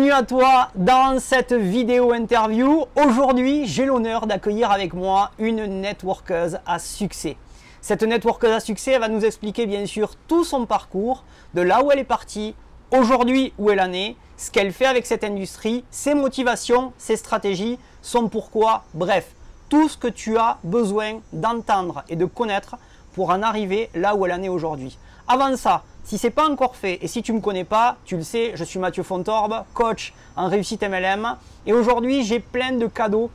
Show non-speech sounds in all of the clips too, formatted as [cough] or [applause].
bienvenue à toi dans cette vidéo interview. Aujourd'hui, j'ai l'honneur d'accueillir avec moi une networkeuse à succès. Cette networkeuse à succès va nous expliquer bien sûr tout son parcours, de là où elle est partie, aujourd'hui où elle en est, ce qu'elle fait avec cette industrie, ses motivations, ses stratégies, son pourquoi, bref, tout ce que tu as besoin d'entendre et de connaître pour en arriver là où elle en est aujourd'hui. Avant ça, si ce n'est pas encore fait et si tu ne me connais pas, tu le sais, je suis Mathieu Fontorbe, coach en réussite MLM et aujourd'hui, j'ai plein de cadeaux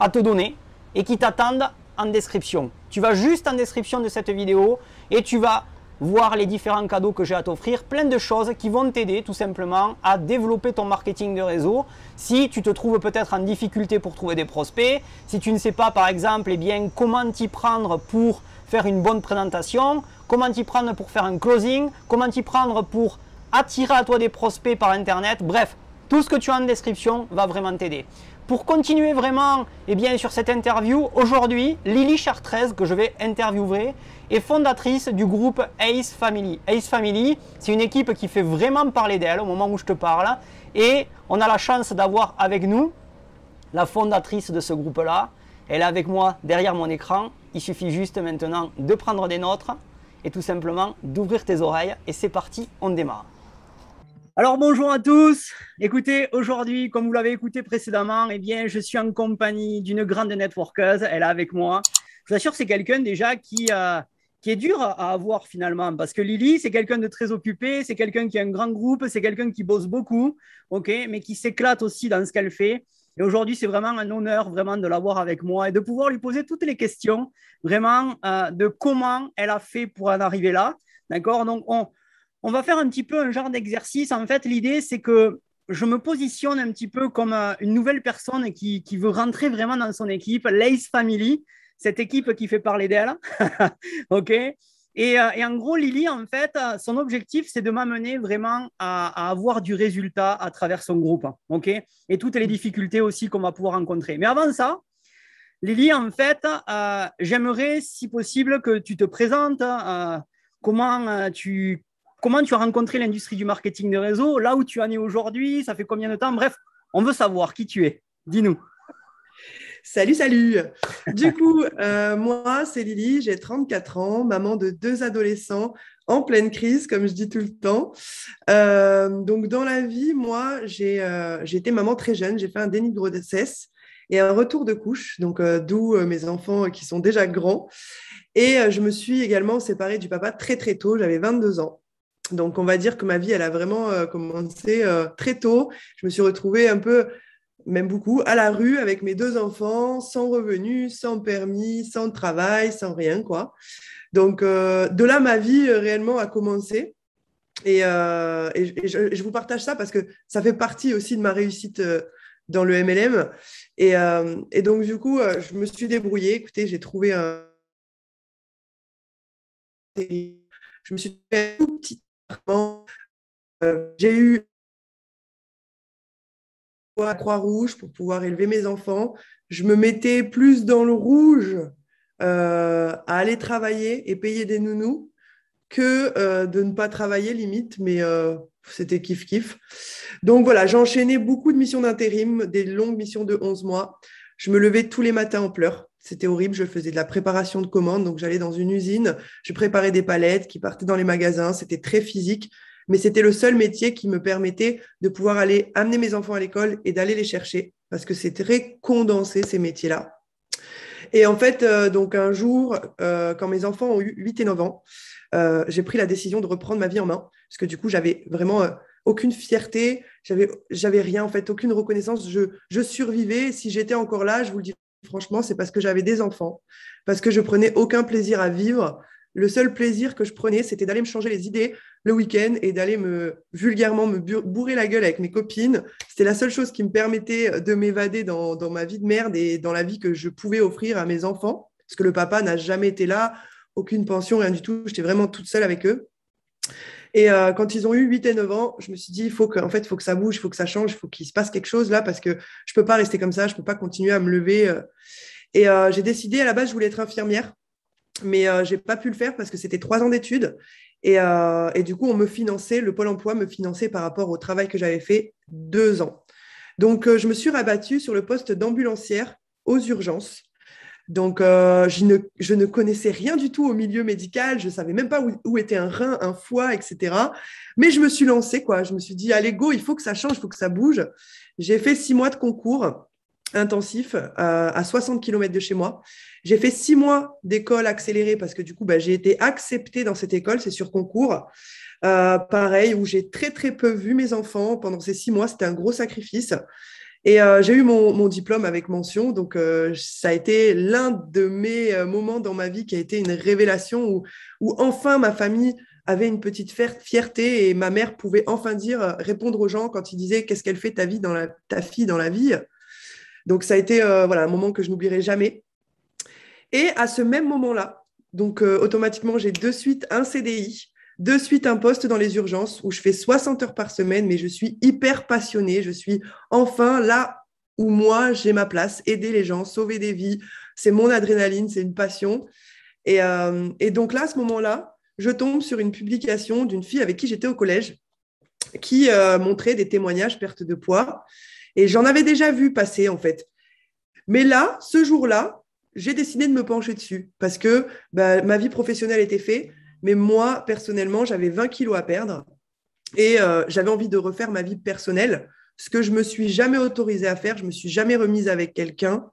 à te donner et qui t'attendent en description. Tu vas juste en description de cette vidéo et tu vas voir les différents cadeaux que j'ai à t'offrir, plein de choses qui vont t'aider tout simplement à développer ton marketing de réseau. Si tu te trouves peut-être en difficulté pour trouver des prospects, si tu ne sais pas par exemple eh bien comment t'y prendre pour faire une bonne présentation, comment t'y prendre pour faire un closing, comment t'y prendre pour attirer à toi des prospects par Internet. Bref, tout ce que tu as en description va vraiment t'aider. Pour continuer vraiment eh bien, sur cette interview, aujourd'hui, Lily Chartrez, que je vais interviewer, est fondatrice du groupe Ace Family. Ace Family, c'est une équipe qui fait vraiment parler d'elle au moment où je te parle. Et on a la chance d'avoir avec nous la fondatrice de ce groupe-là. Elle est avec moi derrière mon écran. Il suffit juste maintenant de prendre des nôtres et tout simplement d'ouvrir tes oreilles. Et c'est parti, on démarre. Alors bonjour à tous. Écoutez, aujourd'hui, comme vous l'avez écouté précédemment, eh bien, je suis en compagnie d'une grande networkeuse. Elle est avec moi. Je vous assure, c'est quelqu'un déjà qui, euh, est dur à avoir finalement, parce que Lily, c'est quelqu'un de très occupé, c'est quelqu'un qui a un grand groupe, c'est quelqu'un qui bosse beaucoup, mais qui s'éclate aussi dans ce qu'elle fait. Et aujourd'hui, c'est vraiment un honneur vraiment de l'avoir avec moi et de pouvoir lui poser toutes les questions, vraiment euh, de comment elle a fait pour en arriver là. D'accord Donc, on, va faire un petit peu un genre d'exercice. En fait, l'idée, c'est que je me positionne un petit peu comme euh, une nouvelle personne qui, qui veut rentrer vraiment dans son équipe, l'Ace Family, cette équipe qui fait parler d'elle. [laughs] OK euh, et, en gros, Lily, en fait, euh, son objectif, c'est de m'amener vraiment à, avoir du résultat à travers son groupe. Hein, et toutes les difficultés aussi qu'on va pouvoir rencontrer. Mais avant ça, Lily, en fait, euh, j'aimerais, si possible, que tu te présentes, comment, tu, comment tu as rencontré l'industrie du marketing de réseau, là où tu en es aujourd'hui, ça fait combien de temps Bref, on veut savoir qui tu es. Dis-nous. Salut, salut Du coup, euh, moi, c'est Lily, j'ai 34 ans, maman de deux adolescents en pleine crise, comme je dis tout le temps. Euh, donc, dans la vie, moi, euh, j'ai été maman très jeune, j'ai fait un déni de grossesse et un retour de couche, donc d'où mes enfants qui sont déjà grands. Et je me suis également séparée du papa très très tôt, j'avais 22 ans. Donc on va dire que ma vie, elle a vraiment commencé très tôt. Je me suis retrouvée un peu même beaucoup, à la rue avec mes deux enfants, sans revenu, sans permis, sans travail, sans rien, quoi. Donc, euh, de là, ma vie euh, réellement a commencé. Et, euh, et, je, vous partage ça parce que ça fait partie aussi de ma réussite dans le MLM. Et, et, donc, du coup, je me suis débrouillée. Écoutez, j'ai trouvé un. Je me suis fait un tout petit j'ai eu à Croix-Rouge pour pouvoir élever mes enfants. Je me mettais plus dans le rouge euh, à aller travailler et payer des nounous que euh, de ne pas travailler limite, mais euh, c'était kiff-kiff. Donc voilà, j'enchaînais beaucoup de missions d'intérim, des longues missions de 11 mois. Je me levais tous les matins en pleurs. C'était horrible, je faisais de la préparation de commandes, donc j'allais dans une usine, je préparais des palettes qui partaient dans les magasins, c'était très physique mais c'était le seul métier qui me permettait de pouvoir aller amener mes enfants à l'école et d'aller les chercher parce que c'est très condensé ces métiers-là. Et en fait, euh, donc un jour, euh, quand mes enfants ont eu 8 et 9 ans, euh, j'ai pris la décision de reprendre ma vie en main parce que du coup, j'avais vraiment aucune fierté, j'avais j'avais rien en fait, aucune reconnaissance. Je, je survivais. Si j'étais encore là, je vous le dis franchement, c'est parce que j'avais des enfants, parce que je prenais aucun plaisir à vivre, le seul plaisir que je prenais, c'était d'aller me changer les idées le week-end et d'aller me vulgairement me bourrer la gueule avec mes copines. C'était la seule chose qui me permettait de m'évader dans, ma vie de merde et dans la vie que je pouvais offrir à mes enfants, parce que le papa n'a jamais été là, aucune pension, rien du tout. J'étais vraiment toute seule avec eux. Et euh, quand ils ont eu 8 et 9 ans, je me suis dit, il faut que, en fait, faut que ça bouge, il faut que ça change, il faut qu'il se passe quelque chose là, parce que je ne peux pas rester comme ça, je ne peux pas continuer à me lever. Euh. Et euh, j'ai décidé, à la base, je voulais être infirmière mais je euh, j'ai pas pu le faire parce que c'était trois ans d'études. Euh, et, du coup, on me finançait, le Pôle emploi me finançait par rapport au travail que j'avais fait deux ans. Donc, euh, je me suis rabattue sur le poste d'ambulancière aux urgences. Donc, je ne, connaissais rien du tout au milieu médical. Je ne savais même pas où, était un rein, un foie, etc. Mais je me suis lancée, quoi. Je me suis dit, allez, go, il faut que ça change, il faut que ça bouge. J'ai fait six mois de concours intensif euh, à, 60 km de chez moi. J'ai fait six mois d'école accélérée parce que du coup, bah, j'ai été acceptée dans cette école, c'est sur concours. Euh, pareil, où j'ai très très peu vu mes enfants pendant ces six mois, c'était un gros sacrifice. Et euh, j'ai eu mon, diplôme avec mention, donc euh, ça a été l'un de mes moments dans ma vie qui a été une révélation où, enfin ma famille avait une petite fierté et ma mère pouvait enfin dire, répondre aux gens quand ils disaient qu'est-ce qu'elle fait ta vie dans la, ta fille dans la vie. Donc ça a été euh, voilà, un moment que je n'oublierai jamais. Et à ce même moment-là, donc euh, automatiquement, j'ai de suite un CDI de suite un poste dans les urgences où je fais 60 heures par semaine, mais je suis hyper passionnée. Je suis enfin là où moi, j'ai ma place, aider les gens, sauver des vies. C'est mon adrénaline, c'est une passion. Et, euh, donc là, à ce moment-là, je tombe sur une publication d'une fille avec qui j'étais au collège qui montrait des témoignages perte de poids. Et j'en avais déjà vu passer, en fait. Mais là, ce jour-là, j'ai décidé de me pencher dessus parce que bah, ma vie professionnelle était faite, mais moi, personnellement, j'avais 20 kilos à perdre et euh, j'avais envie de refaire ma vie personnelle, ce que je me suis jamais autorisée à faire, je me suis jamais remise avec quelqu'un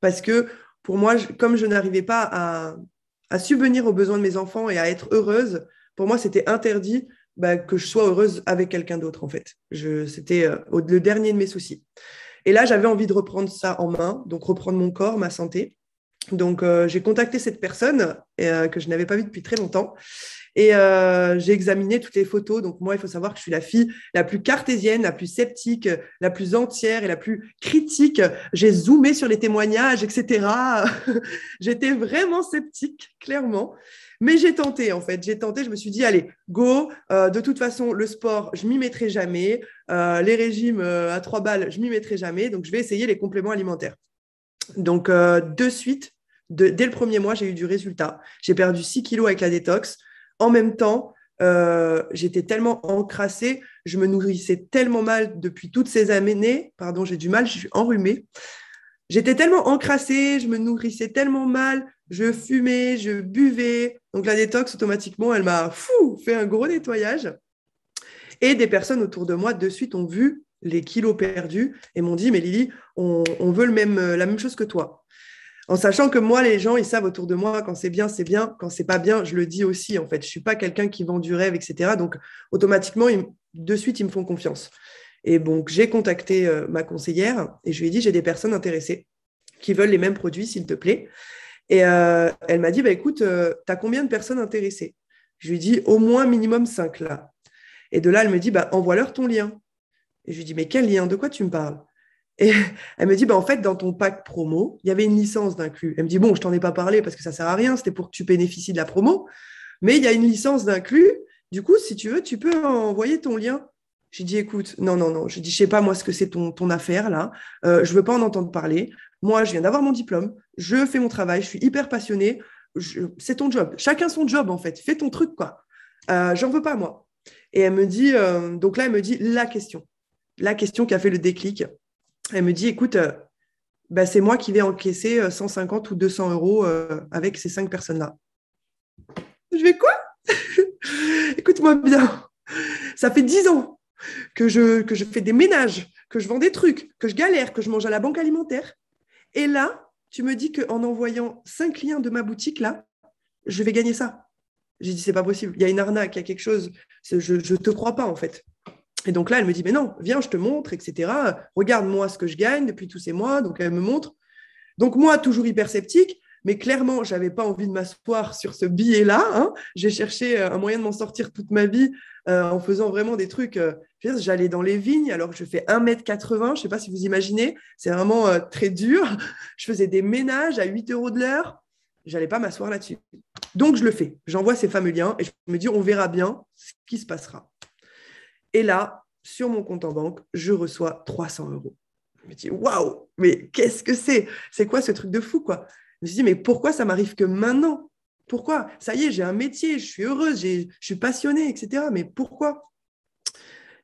parce que pour moi, comme je n'arrivais pas à subvenir aux besoins de mes enfants et à être heureuse, pour moi, c'était interdit bah, que je sois heureuse avec quelqu'un d'autre, en fait. C'était euh, le dernier de mes soucis. Et là, j'avais envie de reprendre ça en main, donc reprendre mon corps, ma santé. Donc, euh, j'ai contacté cette personne euh, que je n'avais pas vue depuis très longtemps et j'ai examiné toutes les photos. Donc, moi, il faut savoir que je suis la fille la plus cartésienne, la plus sceptique, la plus entière et la plus critique. J'ai zoomé sur les témoignages, etc. [laughs] J'étais vraiment sceptique, clairement. Mais j'ai tenté, en fait. J'ai tenté, je me suis dit, allez, go. Euh, de toute façon, le sport, je m'y mettrai jamais. Euh, les régimes euh, à trois balles, je m'y mettrai jamais. Donc, je vais essayer les compléments alimentaires. Donc, de suite, dès le premier mois, j'ai eu du résultat. J'ai perdu 6 kilos avec la détox. En même temps, j'étais tellement encrassée, je me nourrissais tellement mal depuis toutes ces années, pardon, j'ai du mal, je suis enrhumée. J'étais tellement encrassée, je me nourrissais tellement mal, je fumais, je buvais. Donc la détox, automatiquement, elle m'a fou, fait un gros nettoyage. Et des personnes autour de moi, de suite, ont vu les kilos perdus et m'ont dit, mais Lily, on, veut le même, euh, la même chose que toi. En sachant que moi, les gens, ils savent autour de moi, quand c'est bien, c'est bien, quand c'est pas bien, je le dis aussi, en fait. Je suis pas quelqu'un qui vend du rêve, etc. Donc, automatiquement, de suite, ils me font confiance. Et donc, j'ai contacté euh, ma conseillère et je lui ai dit, j'ai des personnes intéressées qui veulent les mêmes produits, s'il te plaît. Et euh, elle m'a dit, bah, écoute, euh, tu as combien de personnes intéressées Je lui ai dit, au moins minimum cinq, là. Et de là, elle me dit, bah, envoie-leur ton lien. Et je lui ai dit, mais quel lien De quoi tu me parles et [laughs] elle me dit, bah, en fait, dans ton pack promo, il y avait une licence d'inclus. Elle me dit, bon, je t'en ai pas parlé parce que ça sert à rien, c'était pour que tu bénéficies de la promo, mais il y a une licence d'inclus. Du coup, si tu veux, tu peux envoyer ton lien. J'ai dit, écoute, non, non, non. Je dis, je sais pas moi ce que c'est ton, ton affaire là. Euh, je veux pas en entendre parler. Moi, je viens d'avoir mon diplôme. Je fais mon travail. Je suis hyper passionnée. C'est ton job. Chacun son job en fait. Fais ton truc quoi. Euh, j'en veux pas moi. Et elle me dit, euh, donc là, elle me dit la question, la question qui a fait le déclic. Elle me dit, écoute, euh, bah, c'est moi qui vais encaisser 150 ou 200 euros avec ces cinq personnes là. Je vais quoi [laughs] Écoute-moi bien. Ça fait dix ans que je, fais des ménages, que je vends des trucs, que je galère, que je mange à la banque alimentaire. Et là, tu me dis qu'en envoyant cinq clients de ma boutique, là, je vais gagner ça. J'ai dit, c'est pas possible. Il y a une arnaque, il y a quelque chose. Je ne te crois pas, en fait. Et donc là, elle me dit, mais non, viens, je te montre, etc. Regarde-moi ce que je gagne depuis tous ces mois. Donc, elle me montre. Donc, moi, toujours hyper sceptique, mais clairement, je n'avais pas envie de m'asseoir sur ce billet-là. Hein. J'ai cherché euh, un moyen de m'en sortir toute ma vie euh, en faisant vraiment des trucs. Euh, j'allais dans les vignes alors je fais 1m80. Je ne sais pas si vous imaginez. C'est vraiment très dur. Je faisais des ménages à 8 euros de l'heure. je n'allais pas m'asseoir là-dessus. Donc, je le fais. J'envoie ces fameux liens et je me dis, on verra bien ce qui se passera. Et là, sur mon compte en banque, je reçois 300 euros. Je me dis, waouh, mais qu'est-ce que c'est C'est quoi ce truc de fou, quoi me suis dit, mais pourquoi ça m'arrive que maintenant Pourquoi Ça y est, j'ai un métier, je suis heureuse, je suis passionnée, etc. Mais pourquoi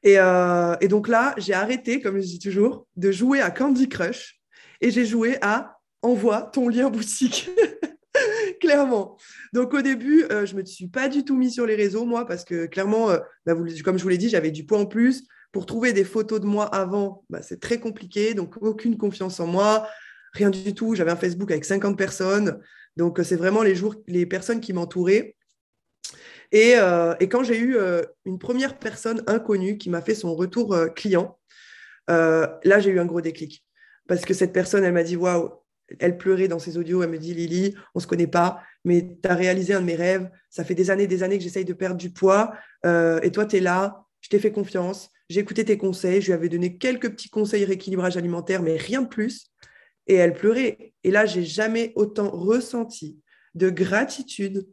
euh, et, donc là, j'ai arrêté, comme je dis toujours, de jouer à Candy Crush et j'ai joué à Envoie ton lien boutique. [laughs] clairement. Donc au début, euh, je ne me suis pas du tout mis sur les réseaux, moi, parce que clairement, euh, bah, comme je vous l'ai dit, j'avais du poids en plus. Pour trouver des photos de moi avant, bah, c'est très compliqué, donc aucune confiance en moi rien du tout. J'avais un Facebook avec 50 personnes. Donc, euh, c'est vraiment les, jours, les personnes qui m'entouraient. Et, euh, quand j'ai eu euh, une première personne inconnue qui m'a fait son retour client, là, j'ai eu un gros déclic. Parce que cette personne, elle m'a dit Waouh, elle pleurait dans ses audios. Elle me dit Lily, on ne se connaît pas, mais tu as réalisé un de mes rêves. Ça fait des années des années que j'essaye de perdre du poids. et toi, tu es là. Je t'ai fait confiance. J'ai écouté tes conseils. Je lui avais donné quelques petits conseils rééquilibrage alimentaire, mais rien de plus et elle pleurait. Et là, j'ai jamais autant ressenti de gratitude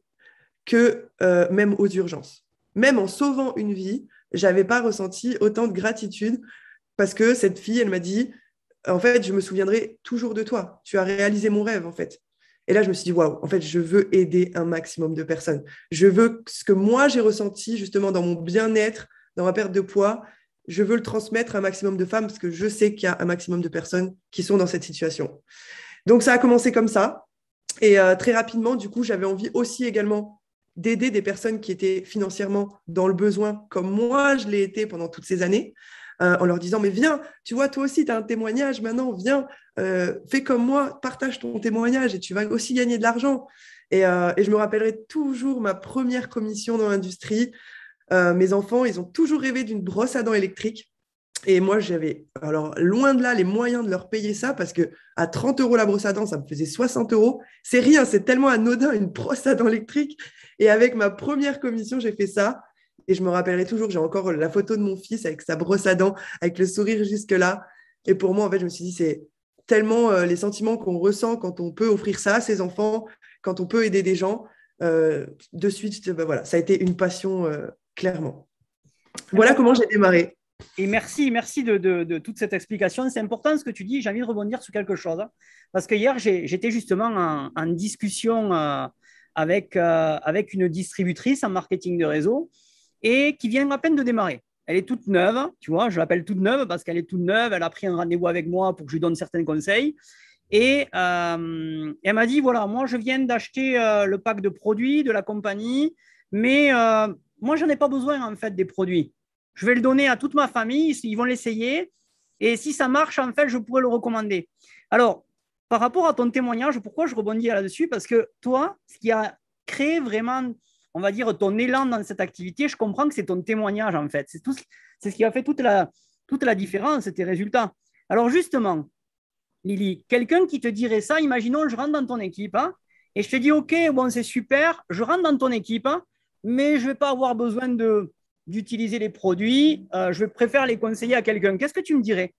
que euh, même aux urgences. Même en sauvant une vie, j'avais pas ressenti autant de gratitude parce que cette fille, elle m'a dit, en fait, je me souviendrai toujours de toi. Tu as réalisé mon rêve, en fait. Et là, je me suis dit, waouh, en fait, je veux aider un maximum de personnes. Je veux ce que moi, j'ai ressenti justement dans mon bien-être, dans ma perte de poids, je veux le transmettre à un maximum de femmes parce que je sais qu'il y a un maximum de personnes qui sont dans cette situation. Donc ça a commencé comme ça. Et euh, très rapidement, du coup, j'avais envie aussi également d'aider des personnes qui étaient financièrement dans le besoin, comme moi, je l'ai été pendant toutes ces années, euh, en leur disant, mais viens, tu vois, toi aussi, tu as un témoignage, maintenant, viens, euh, fais comme moi, partage ton témoignage et tu vas aussi gagner de l'argent. Et, et je me rappellerai toujours ma première commission dans l'industrie. Euh, mes enfants, ils ont toujours rêvé d'une brosse à dents électrique. Et moi, j'avais alors loin de là les moyens de leur payer ça parce que à 30 euros la brosse à dents, ça me faisait 60 euros. C'est rien, c'est tellement anodin une brosse à dents électrique. Et avec ma première commission, j'ai fait ça. Et je me rappellerai toujours, j'ai encore la photo de mon fils avec sa brosse à dents, avec le sourire jusque-là. Et pour moi, en fait, je me suis dit, c'est tellement euh, les sentiments qu'on ressent quand on peut offrir ça à ses enfants, quand on peut aider des gens. Euh, de suite, ben voilà, ça a été une passion clairement. Voilà comment j'ai démarré. Et merci, merci de, toute cette explication. C'est important ce que tu dis. J'ai envie de rebondir sur quelque chose. parce que hier, j'étais justement en, discussion euh, avec, euh, avec une distributrice en marketing de réseau et qui vient à peine de démarrer. Elle est toute neuve, tu vois, je l'appelle toute neuve parce qu'elle est toute neuve, elle a pris un rendez-vous avec moi pour que je lui donne certains conseils. Et euh, elle m'a dit, voilà, moi je viens d'acheter le pack de produits de la compagnie, mais moi, je n'en ai pas besoin en fait des produits. Je vais le donner à toute ma famille, ils vont l'essayer. Et si ça marche, en fait, je pourrais le recommander. Alors, par rapport à ton témoignage, pourquoi je rebondis là-dessus Parce que toi, ce qui a créé vraiment, on va dire, ton élan dans cette activité, je comprends que c'est ton témoignage, en fait. C'est c'est ce qui a fait toute la, toute la différence, tes résultats. Alors, justement, Lily, quelqu'un qui te dirait ça, imaginons, je rentre dans ton équipe hein, et je te dis, OK, bon, c'est super, je rentre dans ton équipe, hein, mais je ne vais pas avoir besoin d'utiliser les produits. Euh, je préfère les conseiller à quelqu'un. Qu'est-ce que tu me dirais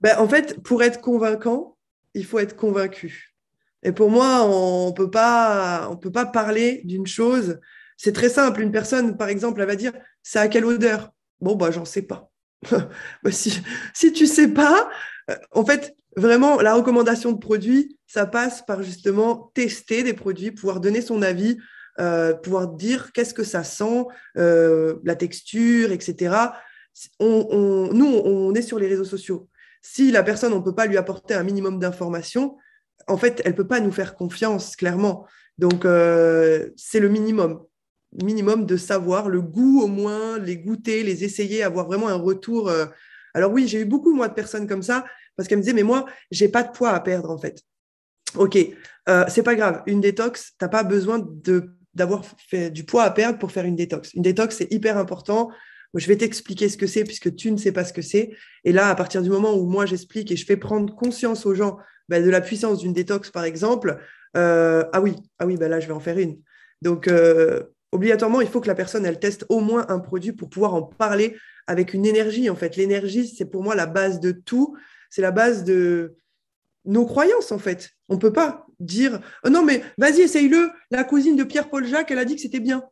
ben, En fait, pour être convaincant, il faut être convaincu. Et pour moi, on ne peut pas parler d'une chose. C'est très simple. Une personne, par exemple, elle va dire Ça a quelle odeur Bon, bah, j'en sais pas. [laughs] Bah, si, si tu sais pas, euh, en fait, vraiment, la recommandation de produits, ça passe par justement tester des produits, pouvoir donner son avis, euh, pouvoir dire qu'est-ce que ça sent, euh, la texture, etc. nous, on est sur les réseaux sociaux. Si la personne, on ne peut pas lui apporter un minimum d'informations, en fait, elle ne peut pas nous faire confiance, clairement. Donc, euh, c'est le minimum. Minimum de savoir le goût au moins, les goûter, les essayer, avoir vraiment un retour. Alors oui, j'ai eu beaucoup, moins de personnes comme ça, parce qu'elles me disaient, mais moi, j'ai pas de poids à perdre, en fait. OK, euh, c'est pas grave. Une détox, tu n'as pas besoin de d'avoir fait du poids à perdre pour faire une détox. Une détox, c'est hyper important. Je vais t'expliquer ce que c'est puisque tu ne sais pas ce que c'est. Et là, à partir du moment où moi j'explique et je fais prendre conscience aux gens bah, de la puissance d'une détox, par exemple, euh, ah oui, ah oui, bah là je vais en faire une. Donc euh, obligatoirement, il faut que la personne elle teste au moins un produit pour pouvoir en parler avec une énergie. En fait, l'énergie, c'est pour moi la base de tout. C'est la base de nos croyances en fait. On ne peut pas dire euh, non, mais vas-y, essaye-le. La cousine de Pierre-Paul Jacques, elle a dit que c'était bien.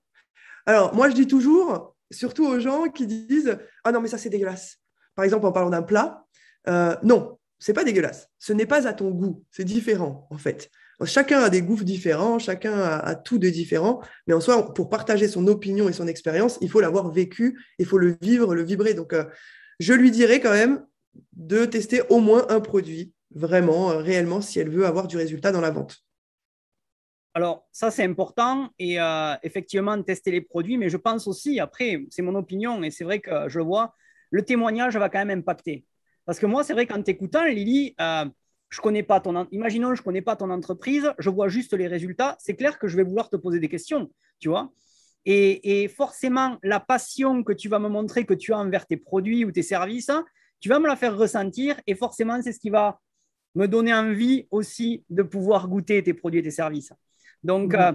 Alors, moi, je dis toujours, surtout aux gens qui disent ah non, mais ça, c'est dégueulasse. Par exemple, en parlant d'un plat, euh, non, c'est pas dégueulasse. Ce n'est pas à ton goût. C'est différent, en fait. Chacun a des goûts différents, chacun a, tout de différent, mais en soi, pour partager son opinion et son expérience, il faut l'avoir vécu, il faut le vivre, le vibrer. Donc, euh, je lui dirais quand même de tester au moins un produit vraiment, euh, réellement, si elle veut avoir du résultat dans la vente. Alors, ça, c'est important. Et euh, effectivement, tester les produits, mais je pense aussi, après, c'est mon opinion, et c'est vrai que je vois, le témoignage va quand même impacter. Parce que moi, c'est vrai qu'en t'écoutant, Lily, euh, je connais pas ton, imaginons, je connais pas ton entreprise, je vois juste les résultats. C'est clair que je vais vouloir te poser des questions, tu vois. et, forcément, la passion que tu vas me montrer que tu as envers tes produits ou tes services, hein, tu vas me la faire ressentir. Et forcément, c'est ce qui va me donner envie aussi de pouvoir goûter tes produits et tes services. Donc, mmh. euh,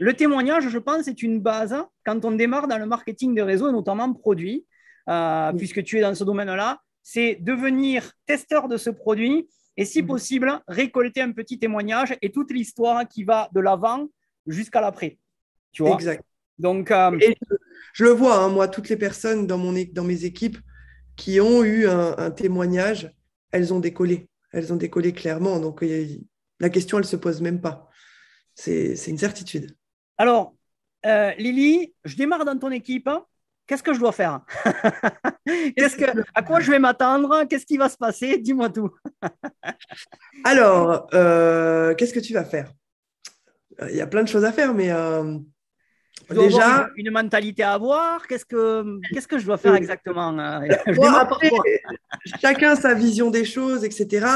le témoignage, je pense, est une base quand on démarre dans le marketing de réseau, notamment produits, euh, mmh. puisque tu es dans ce domaine-là, c'est devenir testeur de ce produit et, si mmh. possible, récolter un petit témoignage et toute l'histoire qui va de l'avant jusqu'à l'après. Tu vois Exact. Donc, euh, je, le vois, hein, moi, toutes les personnes dans, mon, dans mes équipes qui ont eu un témoignage, elles ont décollé elles ont décollé clairement. Donc euh, la question, elle ne se pose même pas. C'est une certitude. Alors, euh, Lily, je démarre dans ton équipe. Hein. Qu'est-ce que je dois faire [laughs] Qu'est-ce que, À quoi je vais m'attendre Qu'est-ce qui va se passer Dis-moi tout. [laughs] Alors, euh, qu'est-ce que tu vas faire Il y a plein de choses à faire, mais Déjà, une, mentalité à avoir. Qu'est-ce que, qu'est-ce que je dois faire euh, exactement hein, [laughs] Chacun sa vision des choses, etc.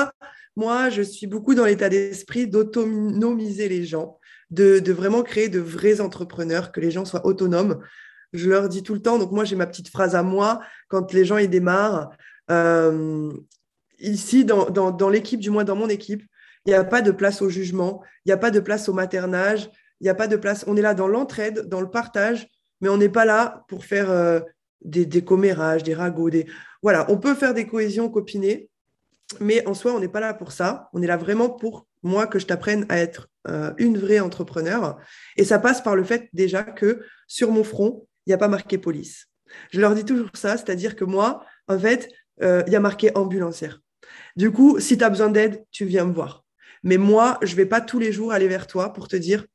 Moi, je suis beaucoup dans l'état d'esprit d'autonomiser les gens, de, vraiment créer de vrais entrepreneurs, que les gens soient autonomes. Je leur dis tout le temps, donc moi j'ai ma petite phrase à moi, quand les gens y démarrent, euh, ici dans l'équipe, du moins dans mon équipe, il n'y a pas de place au jugement, il n'y a pas de place au maternage, il n'y a pas de place. On est là dans l'entraide, dans le partage, mais on n'est pas là pour faire euh, des, commérages, des ragots. Des... Voilà, on peut faire des cohésions copinées, mais en soi, on n'est pas là pour ça. On est là vraiment pour, moi, que je t'apprenne à être euh, une vraie entrepreneur. Et ça passe par le fait déjà que sur mon front, il n'y a pas marqué police. Je leur dis toujours ça, c'est-à-dire que moi, en fait, euh, il y a marqué ambulancière. Du coup, si tu as besoin d'aide, tu viens me voir. Mais moi, je ne vais pas tous les jours aller vers toi pour te dire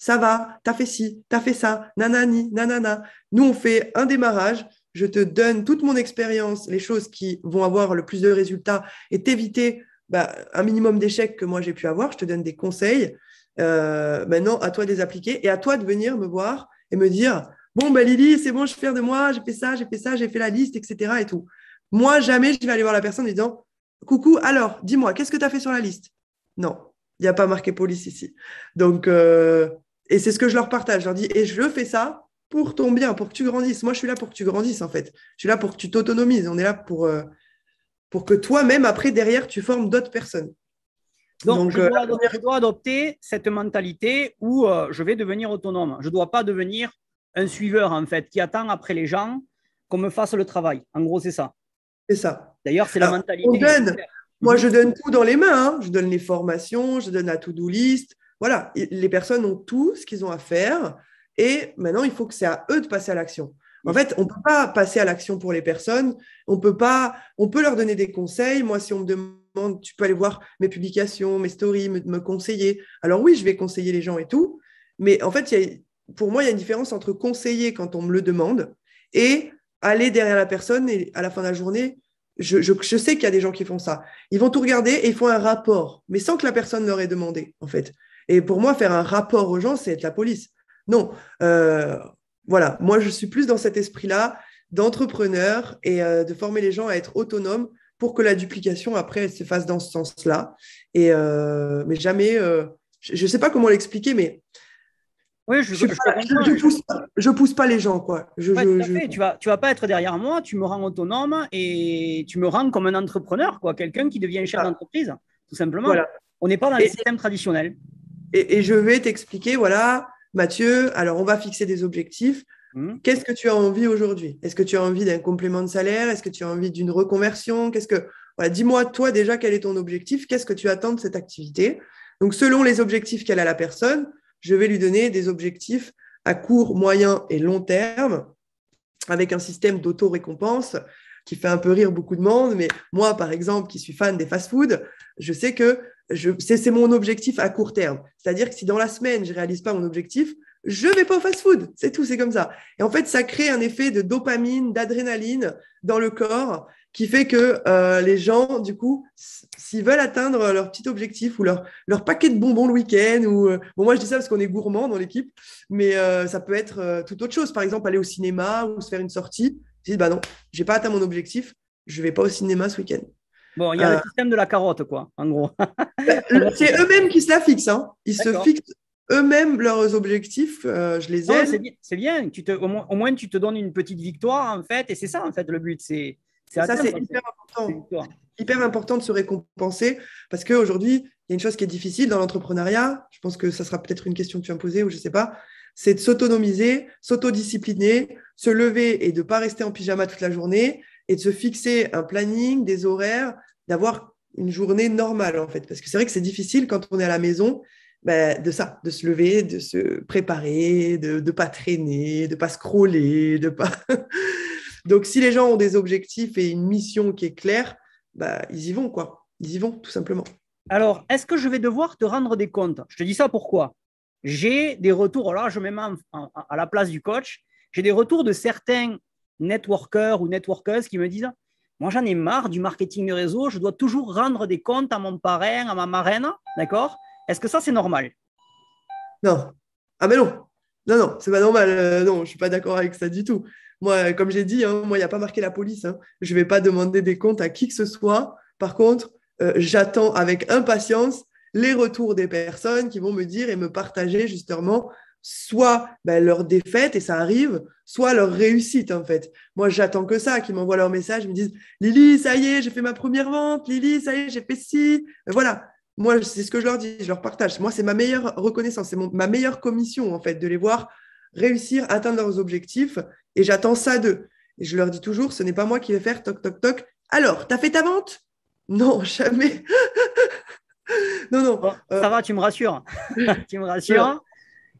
ça va, t'as fait ci, t'as fait ça, nanani, nanana. Nous, on fait un démarrage, je te donne toute mon expérience, les choses qui vont avoir le plus de résultats et t'éviter bah, un minimum d'échecs que moi j'ai pu avoir, je te donne des conseils. Euh, maintenant, à toi de les appliquer et à toi de venir me voir et me dire, bon, bah, Lily, c'est bon, je fais de moi, j'ai fait ça, j'ai fait ça, j'ai fait la liste, etc. Et tout. Moi, jamais je vais aller voir la personne en disant Coucou, alors, dis-moi, qu'est-ce que tu as fait sur la liste Non, il n'y a pas marqué police ici. Donc, euh, et c'est ce que je leur partage. Je leur dis, et je fais ça pour ton bien, pour que tu grandisses. Moi, je suis là pour que tu grandisses, en fait. Je suis là pour que tu t'autonomises. On est là pour, euh, pour que toi-même, après, derrière, tu formes d'autres personnes. Donc, euh, je, dois adopter, cette mentalité où euh, je vais devenir autonome. Je ne dois pas devenir un suiveur, en fait, qui attend après les gens qu'on me fasse le travail. En gros, c'est ça. C'est ça. D'ailleurs, c'est la mentalité. moi, mhm. je donne tout dans les mains. Hein. Je donne les formations, je donne la to-do list, voilà, les personnes ont tout ce qu'ils ont à faire et maintenant, il faut que c'est à eux de passer à l'action. En fait, on ne peut pas passer à l'action pour les personnes. On peut pas, on peut leur donner des conseils. Moi, si on me demande, tu peux aller voir mes publications, mes stories, me, conseiller. Alors oui, je vais conseiller les gens et tout. Mais en fait, pour moi, il y a une différence entre conseiller quand on me le demande et aller derrière la personne et à la fin de la journée, je, je sais qu'il y a des gens qui font ça. Ils vont tout regarder et ils font un rapport, mais sans que la personne leur ait demandé, en fait. Et pour moi, faire un rapport aux gens, c'est être la police. Non. Euh, voilà, moi, je suis plus dans cet esprit-là d'entrepreneur et euh, de former les gens à être autonomes pour que la duplication, après, elle se fasse dans ce sens-là. Et euh, mais jamais, je ne sais pas comment l'expliquer, mais oui, je, ne pousse pas, je, pousse, pas les gens, quoi. tu vas, tu vas pas être derrière moi. Tu me rends autonome et tu me rends comme un entrepreneur, quoi, quelqu'un qui devient chef ah. d'entreprise, tout simplement. On n'est pas dans les systèmes traditionnels et, je vais t'expliquer, voilà, Mathieu, alors on va fixer des objectifs. Hmm. Qu'est-ce que tu as envie aujourd'hui Est-ce que tu as envie d'un complément de salaire Est-ce que tu as envie d'une reconversion Qu'est-ce que dis-moi toi déjà quel est ton objectif Qu'est-ce que tu attends de cette activité Donc selon les objectifs qu'elle a la personne, je vais lui donner des objectifs à court, moyen et long terme avec un système d'auto-récompense qui fait un peu rire beaucoup de monde, mais moi, par exemple, qui suis fan des fast food je sais que c'est mon objectif à court terme. C'est-à-dire que si dans la semaine, je réalise pas mon objectif, je vais pas au fast-food. C'est tout, c'est comme ça. Et en fait, ça crée un effet de dopamine, d'adrénaline dans le corps qui fait que euh, les gens, du coup, s'ils veulent atteindre leur petit objectif ou leur, leur paquet de bonbons le week-end, ou euh, moi je dis ça parce qu'on est gourmand dans l'équipe, mais euh, ça peut être toute autre chose. Par exemple, aller au cinéma ou se faire une sortie. Ils bah non, j'ai pas atteint mon objectif, je vais pas au cinéma ce week-end. Bon, il y a le euh, système de la carotte, quoi, en gros. [laughs] Bah, c'est eux-mêmes qui se la fixent. Hein. Ils se fixent eux-mêmes leurs objectifs. Euh, je les ai. C'est bien. Tu te, au moins, tu te donnes une petite victoire, en fait. Et c'est ça, en fait, le but. C'est ça, c'est hyper important. Hyper important de se récompenser parce qu'aujourd'hui, il y a une chose qui est difficile dans l'entrepreneuriat. Je pense que ça sera peut-être une question que tu vas me poser ou je sais pas c'est de s'autonomiser, s'autodiscipliner, se lever et de ne pas rester en pyjama toute la journée et de se fixer un planning, des horaires, d'avoir une journée normale en fait. Parce que c'est vrai que c'est difficile quand on est à la maison bah, de ça, de se lever, de se préparer, de ne pas traîner, de ne pas scroller, de pas. [laughs] Donc si les gens ont des objectifs et une mission qui est claire, bah ils y vont quoi. Ils y vont tout simplement. Alors, est-ce que je vais devoir te rendre des comptes Je te dis ça pourquoi j'ai des retours, alors oh là, je mets à la place du coach, j'ai des retours de certains networkers ou networkers qui me disent Moi, j'en ai marre du marketing de réseau, je dois toujours rendre des comptes à mon parrain, à ma marraine, d'accord Est-ce que ça, c'est normal Non. Ah, mais ben non Non, non, c'est pas normal. Euh, non, je suis pas d'accord avec ça du tout. Moi, comme j'ai dit, hein, moi, il n'y a pas marqué la police. Hein. Je ne vais pas demander des comptes à qui que ce soit. Par contre, euh, j'attends avec impatience les retours des personnes qui vont me dire et me partager justement soit ben, leur défaite, et ça arrive, soit leur réussite, en fait. Moi, j'attends que ça, qu'ils m'envoient leur message, me disent Lily, ça y est, j'ai fait ma première vente, Lily, ça y est, j'ai fait ci. Ben, voilà. Moi, c'est ce que je leur dis, je leur partage. Moi, c'est ma meilleure reconnaissance, c'est ma meilleure commission, en fait, de les voir réussir, atteindre leurs objectifs, et j'attends ça d'eux. Et je leur dis toujours ce n'est pas moi qui vais faire toc, toc, toc. Alors, t'as fait ta vente Non, jamais. [laughs] non, non. Euh, ça va, tu me rassures. [laughs] tu me rassures.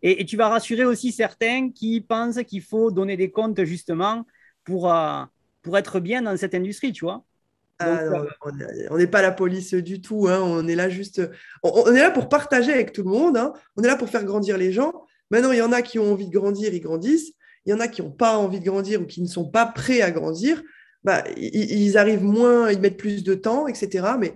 Et, tu vas rassurer aussi certains qui pensent qu'il faut donner des comptes justement pour, euh, pour être bien dans cette industrie, tu vois. Ah euh, on n'est pas la police du tout, hein. on est là juste, on, est là pour partager avec tout le monde, hein. on est là pour faire grandir les gens. Maintenant, il y en a qui ont envie de grandir, ils grandissent, il y en a qui n'ont pas envie de grandir ou qui ne sont pas prêts à grandir, bah, ils, arrivent moins, ils mettent plus de temps, etc. Mais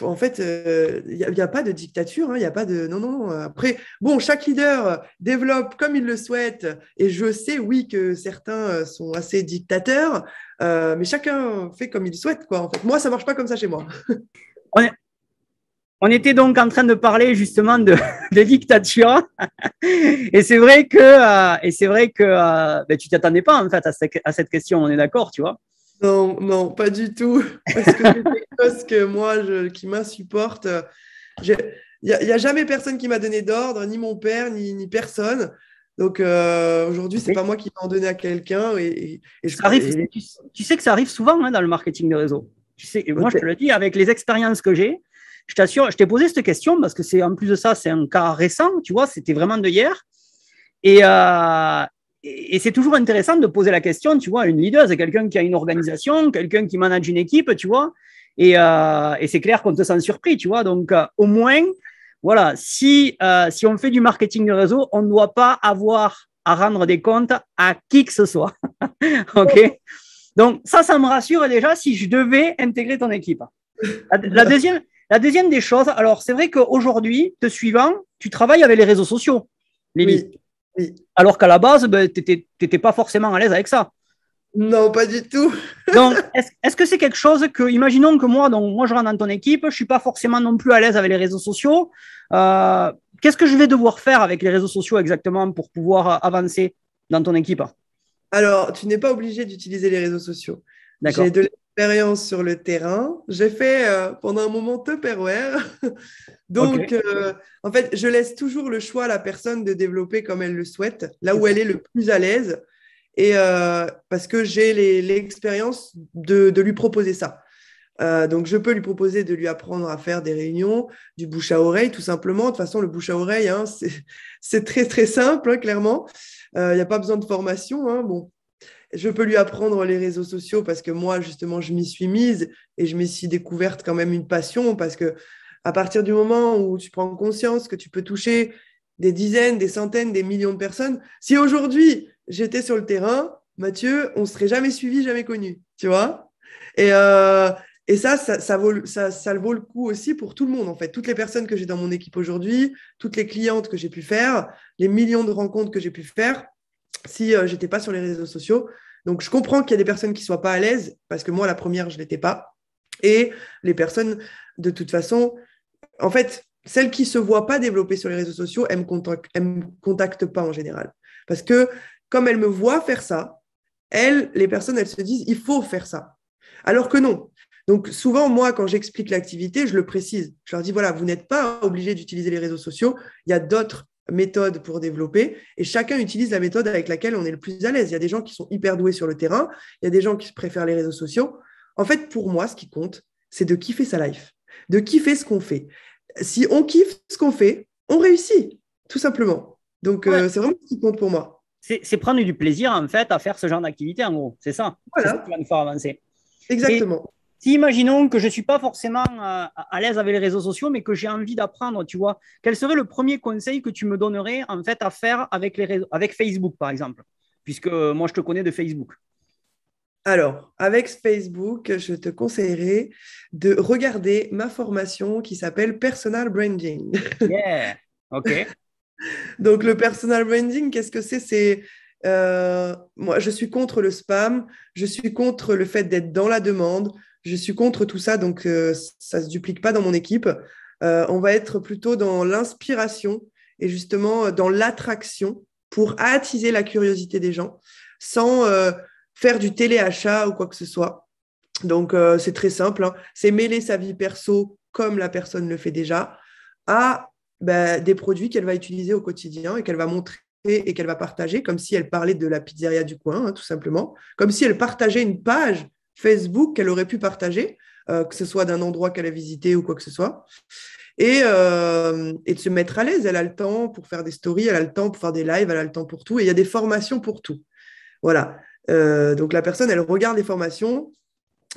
en fait, il euh, n'y a, pas de dictature, il hein, n'y a pas de... Non, non, Après, bon, chaque leader euh, développe comme il le souhaite, et je sais, oui, que certains euh, sont assez dictateurs, mais chacun fait comme il souhaite, quoi. En fait. Moi, ça marche pas comme ça chez moi. [laughs] On, était donc en train de parler justement de, [laughs] dictatures, [laughs] et c'est vrai que, et c'est vrai que ben, tu t'attendais pas, en fait, à cette question, on est d'accord, tu vois non, non, pas du tout. [laughs] Parce que c'est quelque chose que moi, je, qui m'insupporte. Il n'y a, jamais personne qui m'a donné d'ordre, ni mon père, ni, personne. Donc euh, aujourd'hui, c'est n'est pas moi qui vais en donner à quelqu'un. Et, ça arrive, Tu, sais que ça arrive souvent hein, dans le marketing de réseau. Tu sais, Moi, je te le dis, avec les expériences que j'ai, je t'assure, je t'ai posé cette question parce que c'est en plus de ça, c'est un cas récent, tu vois, c'était vraiment de hier. Et, euh, et c'est toujours intéressant de poser la question, tu vois, à une leader, c'est quelqu'un qui a une organisation, quelqu'un qui manage une équipe, tu vois. Et, euh, c'est clair qu'on te sent surpris, tu vois. Donc, euh, au moins, voilà, si, euh, si on fait du marketing de réseau, on ne doit pas avoir à rendre des comptes à qui que ce soit. [laughs] OK Donc, ça, ça me rassure déjà si je devais intégrer ton équipe. La, deuxième, la deuxième des choses, alors, c'est vrai qu'aujourd'hui, te suivant, tu travailles avec les réseaux sociaux, Lily. Alors qu'à la base, ben, tu n'étais pas forcément à l'aise avec ça. Non, pas du tout. [laughs] Donc, est-ce que c'est quelque chose que, imaginons que moi, donc moi je rentre dans ton équipe, je suis pas forcément non plus à l'aise avec les réseaux sociaux. Euh, qu'est-ce que je vais devoir faire avec les réseaux sociaux exactement pour pouvoir avancer dans ton équipe Alors, tu n'es pas obligé d'utiliser les réseaux sociaux. D'accord expérience sur le terrain. J'ai fait euh, pendant un moment Tupperware. [laughs] Donc, euh, en fait, je laisse toujours le choix à la personne de développer comme elle le souhaite, là où elle est le plus à l'aise. Et euh, parce que j'ai l'expérience de, lui proposer ça. donc, je peux lui proposer de lui apprendre à faire des réunions, du bouche à oreille, tout simplement. De toute façon, le bouche à oreille, hein, [laughs] c'est très, très simple, hein, clairement. Il n'y a pas besoin de formation. Hein, bon, je peux lui apprendre les réseaux sociaux parce que moi, justement, je m'y suis mise et je m'y suis découverte quand même une passion parce que à partir du moment où tu prends conscience que tu peux toucher des dizaines, des centaines, des millions de personnes, si aujourd'hui j'étais sur le terrain, Mathieu, on serait jamais suivi, jamais connu, tu vois et, euh, et ça, ça, ça, vaut, ça, ça, vaut le coup aussi pour tout le monde, en fait. Toutes les personnes que j'ai dans mon équipe aujourd'hui, toutes les clientes que j'ai pu faire, les millions de rencontres que j'ai pu faire, si je euh, j'étais pas sur les réseaux sociaux. Donc, je comprends qu'il y a des personnes qui soient pas à l'aise, parce que moi, la première, je l'étais pas. Et les personnes, de toute façon, en fait, celles qui se voient pas développer sur les réseaux sociaux, elles me me contactent pas en général. Parce que comme elles me voient faire ça, elles, les personnes, elles se disent, il faut faire ça. Alors que non. Donc souvent, moi, quand j'explique l'activité, je le précise. Je leur dis, voilà, vous n'êtes pas obligé d'utiliser les réseaux sociaux. Il y a d'autres méthode pour développer et chacun utilise la méthode avec laquelle on est le plus à l'aise. Il y a des gens qui sont hyper doués sur le terrain, il y a des gens qui préfèrent les réseaux sociaux. En fait, pour moi, ce qui compte, c'est de kiffer sa life, de kiffer ce qu'on fait. Si on kiffe ce qu'on fait, on réussit, tout simplement. Donc, euh, c'est vraiment ce qui compte pour moi. C'est prendre du plaisir, en fait, à faire ce genre d'activité, en gros. C'est ça. Voilà. nous faire avancer. Exactement si imaginons que je ne suis pas forcément euh, à, l'aise avec les réseaux sociaux, mais que j'ai envie d'apprendre, tu vois, quel serait le premier conseil que tu me donnerais en fait à faire avec, les avec Facebook, par exemple Puisque euh, moi, je te connais de Facebook. Alors, avec Facebook, je te conseillerais de regarder ma formation qui s'appelle Personal Branding. [laughs] Yeah, ok. Donc, le personal branding, qu'est-ce que c'est C'est euh, moi, je suis contre le spam, je suis contre le fait d'être dans la demande, je suis contre tout ça, donc euh, ça ne se duplique pas dans mon équipe. Euh, on va être plutôt dans l'inspiration et justement euh, dans l'attraction pour attiser la curiosité des gens sans faire du téléachat ou quoi que ce soit. Donc c'est très simple, hein. c'est mêler sa vie perso comme la personne le fait déjà à bah, des produits qu'elle va utiliser au quotidien et qu'elle va montrer et qu'elle va partager comme si elle parlait de la pizzeria du coin, hein, tout simplement, comme si elle partageait une page Facebook qu'elle aurait pu partager, euh, que ce soit d'un endroit qu'elle a visité ou quoi que ce soit, euh, et, de se mettre à l'aise. Elle a le temps pour faire des stories, elle a le temps pour faire des lives, elle a le temps pour tout, et il y a des formations pour tout. Voilà. Euh, donc la personne, elle regarde les formations,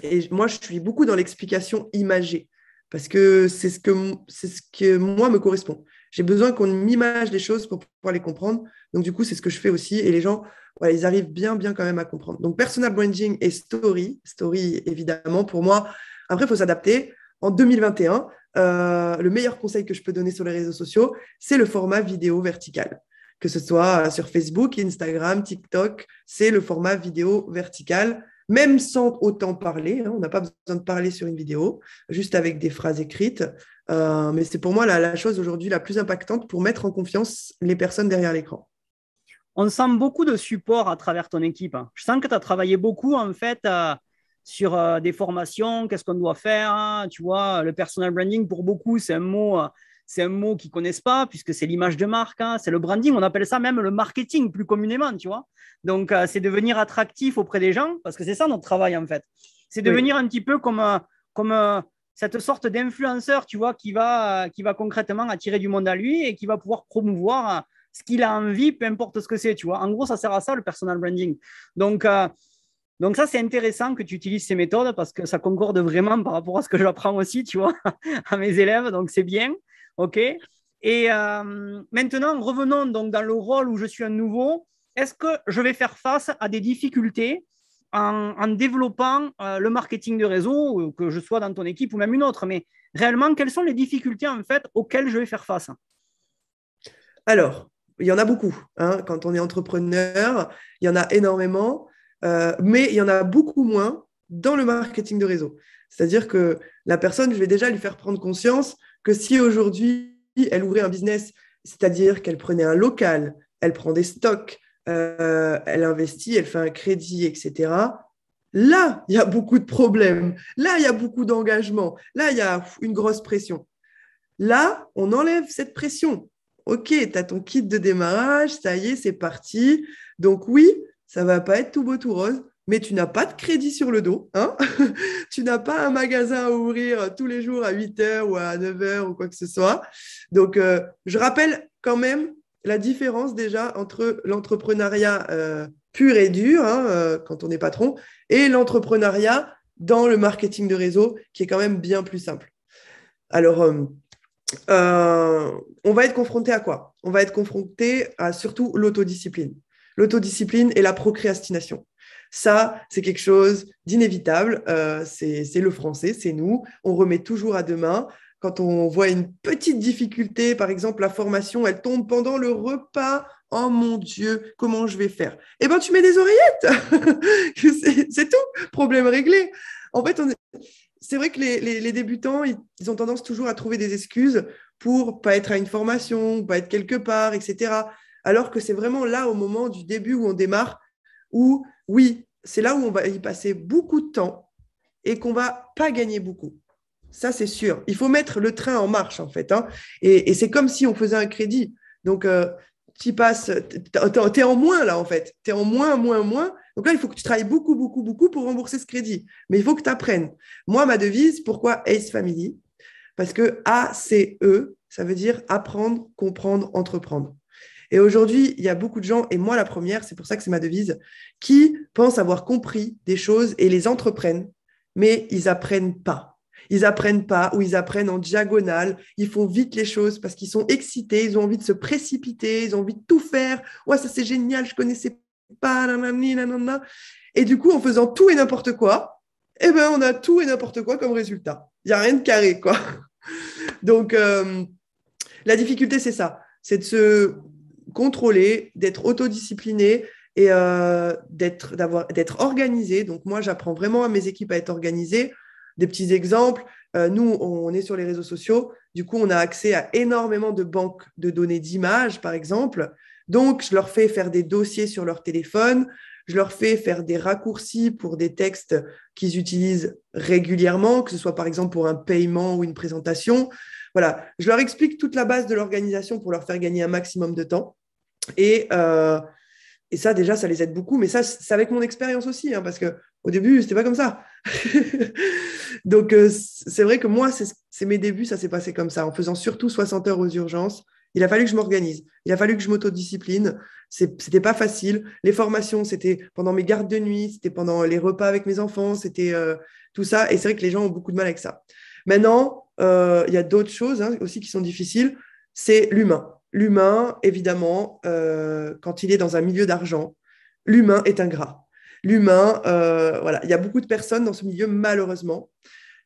et moi, je suis beaucoup dans l'explication imagée, parce que c'est ce que, c'est ce que moi me correspond. J'ai besoin qu'on m'image les choses pour pouvoir les comprendre. Donc du coup, c'est ce que je fais aussi, et les gens ils arrivent bien, bien quand même à comprendre. Donc, personal branding et story. Story, évidemment, pour moi. Après, il faut s'adapter. En 2021, euh, le meilleur conseil que je peux donner sur les réseaux sociaux, c'est le format vidéo vertical. Que ce soit euh, sur Facebook, Instagram, TikTok, c'est le format vidéo vertical, même sans autant parler. Hein. on n'a pas besoin de parler sur une vidéo, juste avec des phrases écrites. Euh, mais c'est pour moi la chose aujourd'hui la plus impactante pour mettre en confiance les personnes derrière l'écran on sent beaucoup de support à travers ton équipe. Hein. Je sens que tu as travaillé beaucoup en fait euh, sur euh, des formations, qu'est-ce qu'on doit faire, hein, tu vois, le personal branding pour beaucoup, c'est un mot euh, c'est un mot connaissent pas puisque c'est l'image de marque, hein. c'est le branding, on appelle ça même le marketing plus communément, tu vois. Donc c'est devenir attractif auprès des gens parce que c'est ça notre travail en fait. C'est devenir un petit peu comme comme cette sorte d'influenceur, tu vois, qui va qui va concrètement attirer du monde à lui et qui va pouvoir promouvoir ce qu'il a envie, peu importe ce que c'est, tu vois. En gros, ça sert à ça, le personal branding. Donc, euh, donc ça, c'est intéressant que tu utilises ces méthodes parce que ça concorde vraiment par rapport à ce que j'apprends aussi, tu vois, [laughs] à mes élèves. Donc, c'est bien. OK Et euh, maintenant, revenons donc dans le rôle où je suis un nouveau. Est-ce que je vais faire face à des difficultés en, développant euh, le marketing de réseau, que je sois dans ton équipe ou même une autre Mais réellement, quelles sont les difficultés en fait auxquelles je vais faire face Alors, il y en a beaucoup. Hein. Quand on est entrepreneur, il y en a énormément, euh, mais il y en a beaucoup moins dans le marketing de réseau. C'est-à-dire que la personne, je vais déjà lui faire prendre conscience que si aujourd'hui elle ouvrait un business, c'est-à-dire qu'elle prenait un local, elle prend des stocks, euh, elle investit, elle fait un crédit, etc. Là, il y a beaucoup de problèmes. Là, il y a beaucoup d'engagement. Là, il y a une grosse pression. Là, on enlève cette pression. OK, tu as ton kit de démarrage, ça y est, c'est parti. Donc oui, ça va pas être tout beau, tout rose, mais tu n'as pas de crédit sur le dos. Hein [laughs] tu n'as pas un magasin à ouvrir tous les jours à 8h ou à 9h ou quoi que ce soit. Donc, euh, je rappelle quand même la différence déjà entre l'entrepreneuriat euh, pur et dur, hein, euh, quand on est patron, et l'entrepreneuriat dans le marketing de réseau, qui est quand même bien plus simple. Alors, euh, on va être confronté à quoi On va être confronté à surtout l'autodiscipline. L'autodiscipline et la procrastination. Ça, c'est quelque chose d'inévitable. Euh, c'est le français, c'est nous. On remet toujours à demain. Quand on voit une petite difficulté, par exemple, la formation, elle tombe pendant le repas. Oh mon Dieu, comment je vais faire Eh bien, tu mets des oreillettes. [laughs] c'est tout. Problème réglé. En fait, on est c'est vrai que les, les, débutants, ils, ont tendance toujours à trouver des excuses pour pas être à une formation, pas être quelque part, etc. Alors que c'est vraiment là, au moment du début où on démarre, où oui, c'est là où on va y passer beaucoup de temps et qu'on va pas gagner beaucoup. Ça, c'est sûr. Il faut mettre le train en marche, en fait. Hein. Et, c'est comme si on faisait un crédit. Donc, euh, tu passes, tu es en moins, là, en fait. Tu es en moins, moins, moins. Donc là, il faut que tu travailles beaucoup, beaucoup, beaucoup pour rembourser ce crédit. Mais il faut que tu apprennes. Moi, ma devise, pourquoi ACE Family Parce que A-C-E, ça veut dire apprendre, comprendre, entreprendre. Et aujourd'hui, il y a beaucoup de gens, et moi la première, c'est pour ça que c'est ma devise, qui pensent avoir compris des choses et les entreprennent, mais ils n'apprennent pas. Ils n'apprennent pas ou ils apprennent en diagonale. Ils font vite les choses parce qu'ils sont excités, ils ont envie de se précipiter, ils ont envie de tout faire. Ouais, ça c'est génial, je connaissais et du coup, en faisant tout et n'importe quoi, eh ben, on a tout et n'importe quoi comme résultat. Il n'y a rien de carré, quoi. [laughs] Donc, euh, la difficulté, c'est ça. C'est de se contrôler, d'être autodiscipliné et euh, d'être, organisé. Donc, moi, j'apprends vraiment à mes équipes à être organisées. Des petits exemples. Euh, nous, on est sur les réseaux sociaux. Du coup, on a accès à énormément de banques de données d'images, par exemple. Donc, je leur fais faire des dossiers sur leur téléphone, je leur fais faire des raccourcis pour des textes qu'ils utilisent régulièrement, que ce soit par exemple pour un paiement ou une présentation. Voilà, je leur explique toute la base de l'organisation pour leur faire gagner un maximum de temps. Et, euh, ça, déjà, ça les aide beaucoup. Mais ça, c'est avec mon expérience aussi, hein, parce qu'au au début, c'était pas comme ça. [laughs] Donc, euh, c'est vrai que moi, c'est mes débuts, ça s'est passé comme ça, en faisant surtout 60 heures aux urgences il a fallu que je m'organise. Il a fallu que je m'autodiscipline. C'était pas facile. Les formations, c'était pendant mes gardes de nuit, c'était pendant les repas avec mes enfants, c'était euh, tout ça. Et c'est vrai que les gens ont beaucoup de mal avec ça. Maintenant, euh, il y a d'autres choses hein, aussi qui sont difficiles. C'est l'humain. L'humain, évidemment, euh, quand il est dans un milieu d'argent, l'humain est ingrat. L'humain, voilà, il y a beaucoup de personnes dans ce milieu, malheureusement,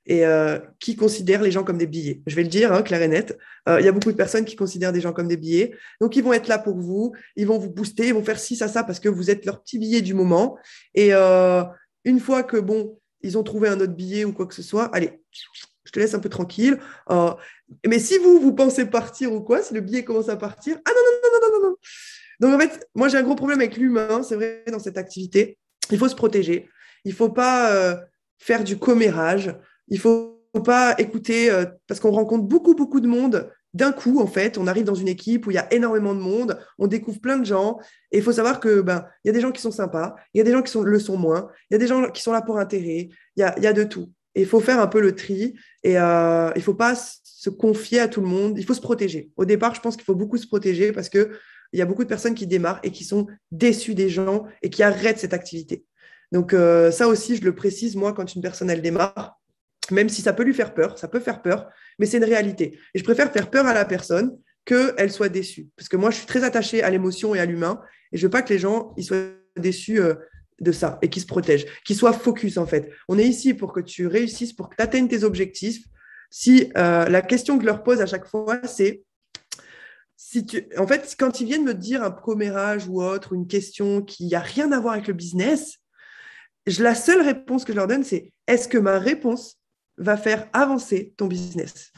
et euh, qui considèrent les gens comme des billets. Je vais le dire, hein, clair et net. Euh, il y a beaucoup de personnes qui considèrent des gens comme des billets. Donc, ils vont être là pour vous, ils vont vous booster, ils vont faire ci, ça, ça, parce que vous êtes leur petit billet du moment. Et euh, une fois que, bon, ils ont trouvé un autre billet ou quoi que ce soit, allez, je te laisse un peu tranquille. mais si vous, vous pensez partir ou quoi, si le billet commence à partir, ah non, non, non, non, non, non. Donc, en fait, moi, j'ai un gros problème avec l'humain, c'est vrai, dans cette activité. Il faut se protéger. Il ne faut pas faire du commérage. Il faut pas écouter euh, parce qu'on rencontre beaucoup, beaucoup de monde. D'un coup, en fait, on arrive dans une équipe où il y a énormément de monde, on découvre plein de gens, et il faut savoir que ben il y a des gens qui sont sympas, il y a des gens qui le sont moins, il y a des gens qui sont là pour intérêt, il y a, de tout. il faut faire un peu le tri, et euh, il faut pas se confier à tout le monde, il faut se protéger. Au départ, je pense qu'il faut beaucoup se protéger parce que il y a beaucoup de personnes qui démarrent et qui sont déçues des gens et qui arrêtent cette activité. Donc euh, ça aussi, je le précise, moi, quand une personne, elle démarre, même si ça peut lui faire peur, ça peut faire peur, mais c'est une réalité. Et je préfère faire peur à la personne qu'elle soit déçue. Parce que moi, je suis très attachée à l'émotion et à l'humain, et je ne veux pas que les gens ils soient déçus euh, de ça et qu'ils se protègent, qu'ils soient focus en fait. On est ici pour que tu réussisses, pour que tu atteignes tes objectifs. Si euh, la question que je leur pose à chaque fois, c'est si tu... en fait, quand ils viennent me dire un commérage ou autre, une question qui n'a rien à voir avec le business, la seule réponse que je leur donne, c'est est-ce que ma réponse va faire avancer ton business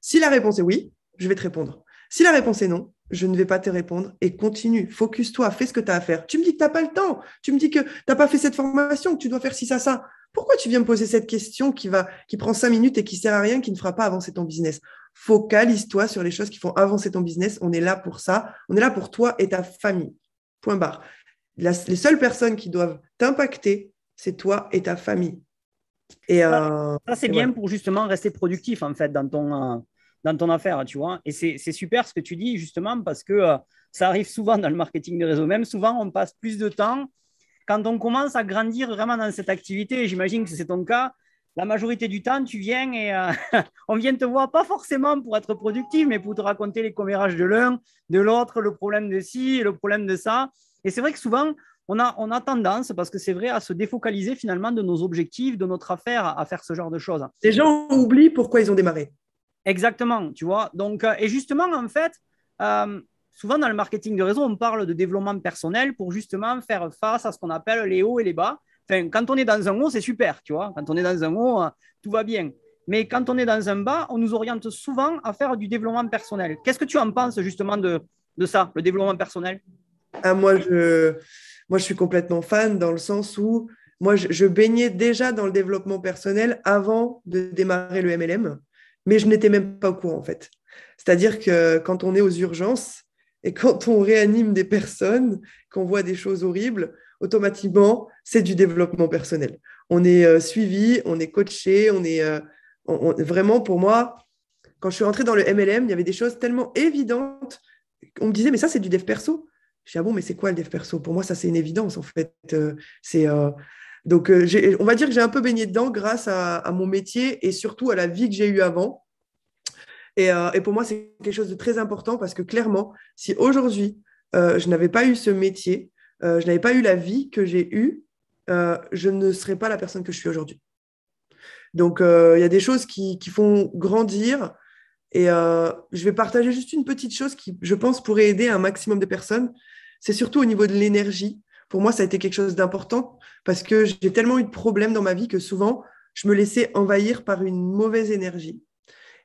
Si la réponse est oui, je vais te répondre. Si la réponse est non, je ne vais pas te répondre et continue. Focus-toi, fais ce que tu as à faire. Tu me dis que tu n'as pas le temps, tu me dis que tu n'as pas fait cette formation, que tu dois faire ci, ça, ça. Pourquoi tu viens me poser cette question qui, va, qui prend cinq minutes et qui sert à rien, qui ne fera pas avancer ton business Focalise-toi sur les choses qui font avancer ton business. On est là pour ça. On est là pour toi et ta famille. Point barre. les seules personnes qui doivent t'impacter, c'est toi et ta famille. Et, ça, euh, c'est bien pour justement rester productif en fait dans ton, euh, affaire, tu vois. Et c'est super ce que tu dis justement parce que euh, ça arrive souvent dans le marketing de réseau. Même souvent, on passe plus de temps quand on commence à grandir vraiment dans cette activité. J'imagine que c'est ton cas la majorité du temps, tu viens et [laughs] on vient te voir pas forcément pour être productif, mais pour te raconter les commérages de l'un, de l'autre, le problème de ci, le problème de ça. Et c'est vrai que souvent, on a, on a tendance, parce que c'est vrai, à se défocaliser finalement de nos objectifs, de notre affaire, à faire ce genre de choses. ces gens oublient pourquoi ils ont démarré. Exactement, tu vois. Donc, euh, et justement, en fait, euh, souvent dans le marketing de réseau, on parle de développement personnel pour justement faire face à ce qu'on appelle les hauts et les bas. Enfin, quand on est dans un haut, c'est super, tu vois. Quand on est dans un haut, euh, tout va bien. Mais quand on est dans un bas, on nous oriente souvent à faire du développement personnel. Qu'est-ce que tu en penses justement de, ça, le développement personnel ah, Moi, je, moi, je suis complètement fan dans le sens où moi, je, baignais déjà dans le développement personnel avant de démarrer le MLM, mais je n'étais même pas au courant, en fait. C'est-à-dire que quand on est aux urgences et quand on réanime des personnes, qu'on voit des choses horribles, automatiquement, c'est du développement personnel. On est euh, suivi, on est coaché, on est euh, vraiment pour moi. Quand je suis rentrée dans le MLM, il y avait des choses tellement évidentes. qu'on me disait, mais ça, c'est du dev perso. Je dis, ah bon, mais c'est quoi le dev perso Pour moi, ça, c'est une évidence, en fait. Euh, euh, donc, euh, on va dire que j'ai un peu baigné dedans grâce à, à, mon métier et surtout à la vie que j'ai eue avant. Et, et pour moi, c'est quelque chose de très important parce que clairement, si aujourd'hui, je n'avais pas eu ce métier, je n'avais pas eu la vie que j'ai eue, je ne serais pas la personne que je suis aujourd'hui. Donc, il y a des choses qui, qui font grandir et euh, je vais partager juste une petite chose qui, je pense, pourrait aider un maximum de personnes. C'est surtout au niveau de l'énergie. Pour moi, ça a été quelque chose d'important parce que j'ai tellement eu de problèmes dans ma vie que souvent, je me laissais envahir par une mauvaise énergie.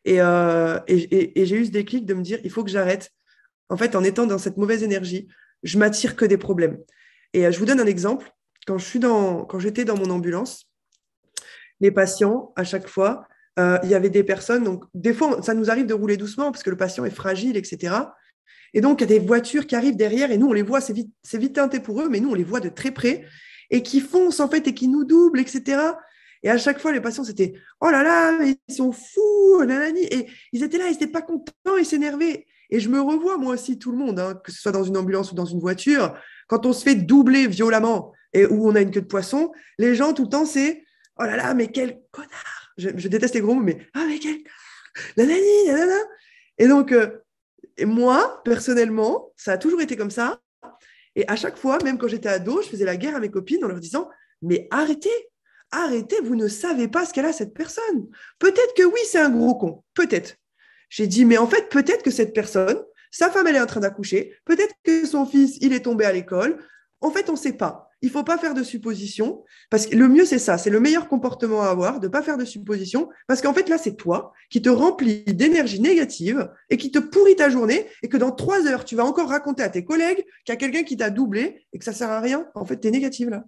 Et, euh, j'ai eu ce déclic de me dire, il faut que j'arrête. En fait, en étant dans cette mauvaise énergie, je m'attire que des problèmes. Et euh, je vous donne un exemple. Quand j'étais dans, dans mon ambulance, les patients, à chaque fois, euh, il y avait des personnes, donc des fois, ça nous arrive de rouler doucement parce que le patient est fragile, etc. Et donc, il y a des voitures qui arrivent derrière et nous, on les voit, c'est vite, vite teinté pour eux, mais nous, on les voit de très près et qui foncent en fait et qui nous doublent, etc. Et à chaque fois, les patients, c'était Oh là là, mais ils sont fous, nanani. Et ils étaient là, ils n'étaient pas contents, ils s'énervaient. Et je me revois, moi aussi, tout le monde, hein, que ce soit dans une ambulance ou dans une voiture, quand on se fait doubler violemment et où on a une queue de poisson, les gens, tout le temps, c'est Oh là là, mais quel connard je, déteste les gros mots, mais ah, mais quel. Nanani, nanana. Et donc, euh, moi, personnellement, ça a toujours été comme ça. Et à chaque fois, même quand j'étais ado, je faisais la guerre à mes copines en leur disant Mais arrêtez, arrêtez, vous ne savez pas ce qu'elle a cette personne. Peut-être que oui, c'est un gros con, peut-être. J'ai dit Mais en fait, peut-être que cette personne, sa femme, elle est en train d'accoucher, peut-être que son fils, il est tombé à l'école. En fait, on ne sait pas il faut pas faire de suppositions parce que le mieux c'est ça, c'est le meilleur comportement à avoir de pas faire de suppositions parce qu'en fait là c'est toi qui te remplis d'énergie négative et qui te pourrit ta journée et que dans trois heures tu vas encore raconter à tes collègues qu'il y a quelqu'un qui t'a doublé et que ça sert à rien. En fait, tu es négative là.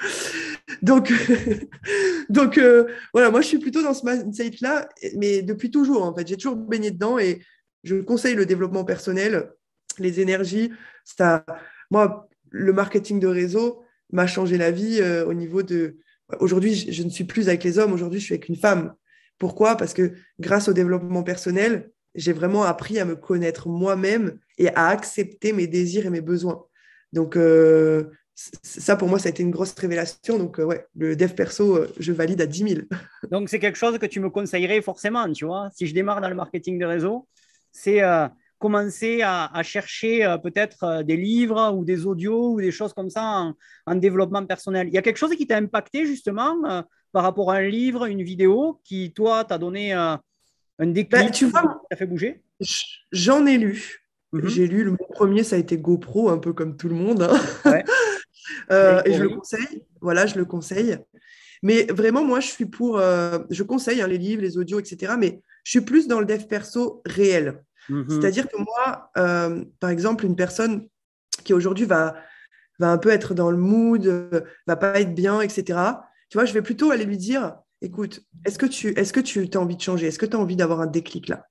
[laughs] donc, [laughs] donc euh, voilà, moi je suis plutôt dans ce mindset là, mais depuis toujours en fait, j'ai toujours baigné dedans et je conseille le développement personnel, les énergies, ça moi le marketing de réseau m'a changé la vie euh, au niveau de. Aujourd'hui, je, ne suis plus avec les hommes, aujourd'hui, je suis avec une femme. Pourquoi Parce que grâce au développement personnel, j'ai vraiment appris à me connaître moi-même et à accepter mes désirs et mes besoins. Donc, euh, ça, pour moi, ça a été une grosse révélation. Donc, euh, ouais, le dev perso, je valide à 10 000. [laughs] Donc, c'est quelque chose que tu me conseillerais forcément, tu vois. Si je démarre dans le marketing de réseau, c'est commencer à, chercher euh, peut-être euh, des livres ou des audios ou des choses comme ça en, développement personnel. Il y a quelque chose qui t'a impacté justement euh, par rapport à un livre, une vidéo qui, toi, t'a donné un déclic bah, tu vois, t'a fait bouger J'en ai lu. Mhm. J'ai lu, le premier, ça a été GoPro, un peu comme tout le monde. Hein. [laughs] et je le conseille. Voilà, je le conseille. Mais vraiment, moi, je suis pour. je conseille hein, les livres, les audios, etc. Mais je suis plus dans le dev perso réel. Mm-hmm. C'est-à-dire que moi, euh, par exemple, une personne qui aujourd'hui va, va un peu être dans le mood, euh, va pas être bien, etc., tu vois, je vais plutôt aller lui dire, écoute, est-ce que tu est-ce que tu as envie de changer Est-ce que tu as envie d'avoir un déclic là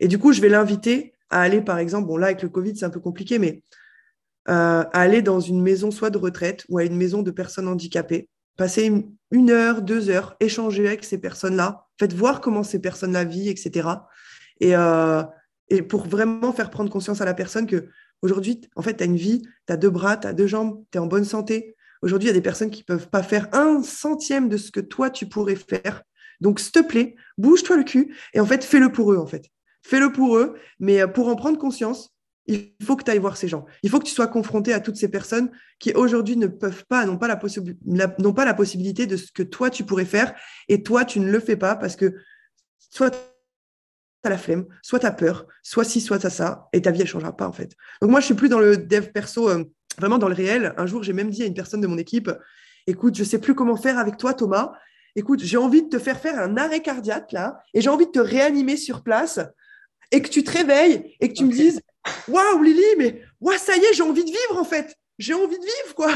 Et du coup, je vais l'inviter à aller, par exemple, bon là, avec le Covid, c'est un peu compliqué, mais euh, à aller dans une maison soit de retraite ou à une maison de personnes handicapées, passer une heure, deux heures, échanger avec ces personnes-là, faites voir comment ces personnes la vivent, etc. Et, et pour vraiment faire prendre conscience à la personne que aujourd'hui, en fait, tu as une vie, tu as deux bras, tu as deux jambes, tu es en bonne santé. Aujourd'hui, il y a des personnes qui ne peuvent pas faire un centième de ce que toi, tu pourrais faire. Donc, s'il te plaît, bouge-toi le cul et en fait, fais-le pour eux, en fait. Fais-le pour eux, mais euh, pour en prendre conscience, il faut que tu ailles voir ces gens. Il faut que tu sois confronté à toutes ces personnes qui aujourd'hui ne peuvent pas, n'ont pas la, n'ont pas la possibilité de ce que toi tu pourrais faire et toi tu ne le fais pas parce que soit t'as la flemme, soit t'as peur, soit ci, soit ça, ça, et ta vie, elle changera pas, en fait. Donc, moi, je suis plus dans le dev perso, euh, vraiment dans le réel. Un jour, j'ai même dit à une personne de mon équipe, écoute, je sais plus comment faire avec toi, Thomas. Écoute, j'ai envie de te faire faire un arrêt cardiaque, là, et j'ai envie de te réanimer sur place, et que tu te réveilles, et que tu me dises, waouh, Lily, mais waouh, ça y est, j'ai envie de vivre, en fait. J'ai envie de vivre, quoi.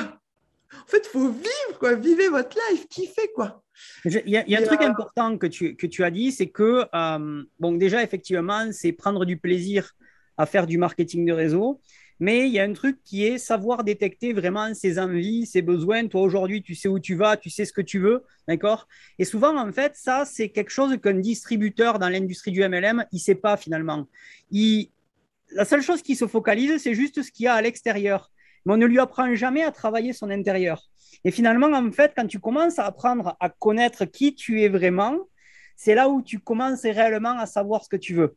En fait, faut vivre, quoi. Vivez votre life, kiffez, quoi. Il y, a un truc euh, important que tu, que tu as dit, c'est que, euh, bon, déjà, effectivement, c'est prendre du plaisir à faire du marketing de réseau. Mais il y a un truc qui est savoir détecter vraiment ses envies, ses besoins. Toi, aujourd'hui, tu sais où tu vas, tu sais ce que tu veux, d'accord Et souvent, en fait, ça, c'est quelque chose qu'un distributeur dans l'industrie du MLM, il ne sait pas finalement. Il... La seule chose qui se focalise, c'est juste ce qu'il y a à l'extérieur. Mais on ne lui apprend jamais à travailler son intérieur. Et finalement, en fait, quand tu commences à apprendre à connaître qui tu es vraiment, c'est là où tu commences réellement à savoir ce que tu veux.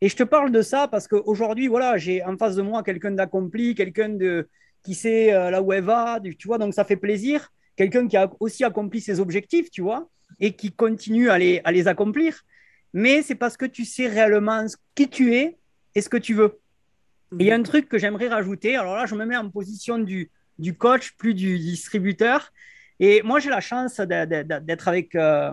Et je te parle de ça parce qu'aujourd'hui, voilà, j'ai en face de moi quelqu'un d'accompli, quelqu'un de qui sait euh, là où elle va, tu vois, donc ça fait plaisir. Quelqu'un qui a aussi accompli ses objectifs, tu vois, et qui continue à les, à les accomplir. Mais c'est parce que tu sais réellement qui tu es et ce que tu veux. il y a un truc que j'aimerais rajouter. Alors là, je me mets en position du, du coach, plus du distributeur. Et moi, j'ai la chance d'être avec, euh,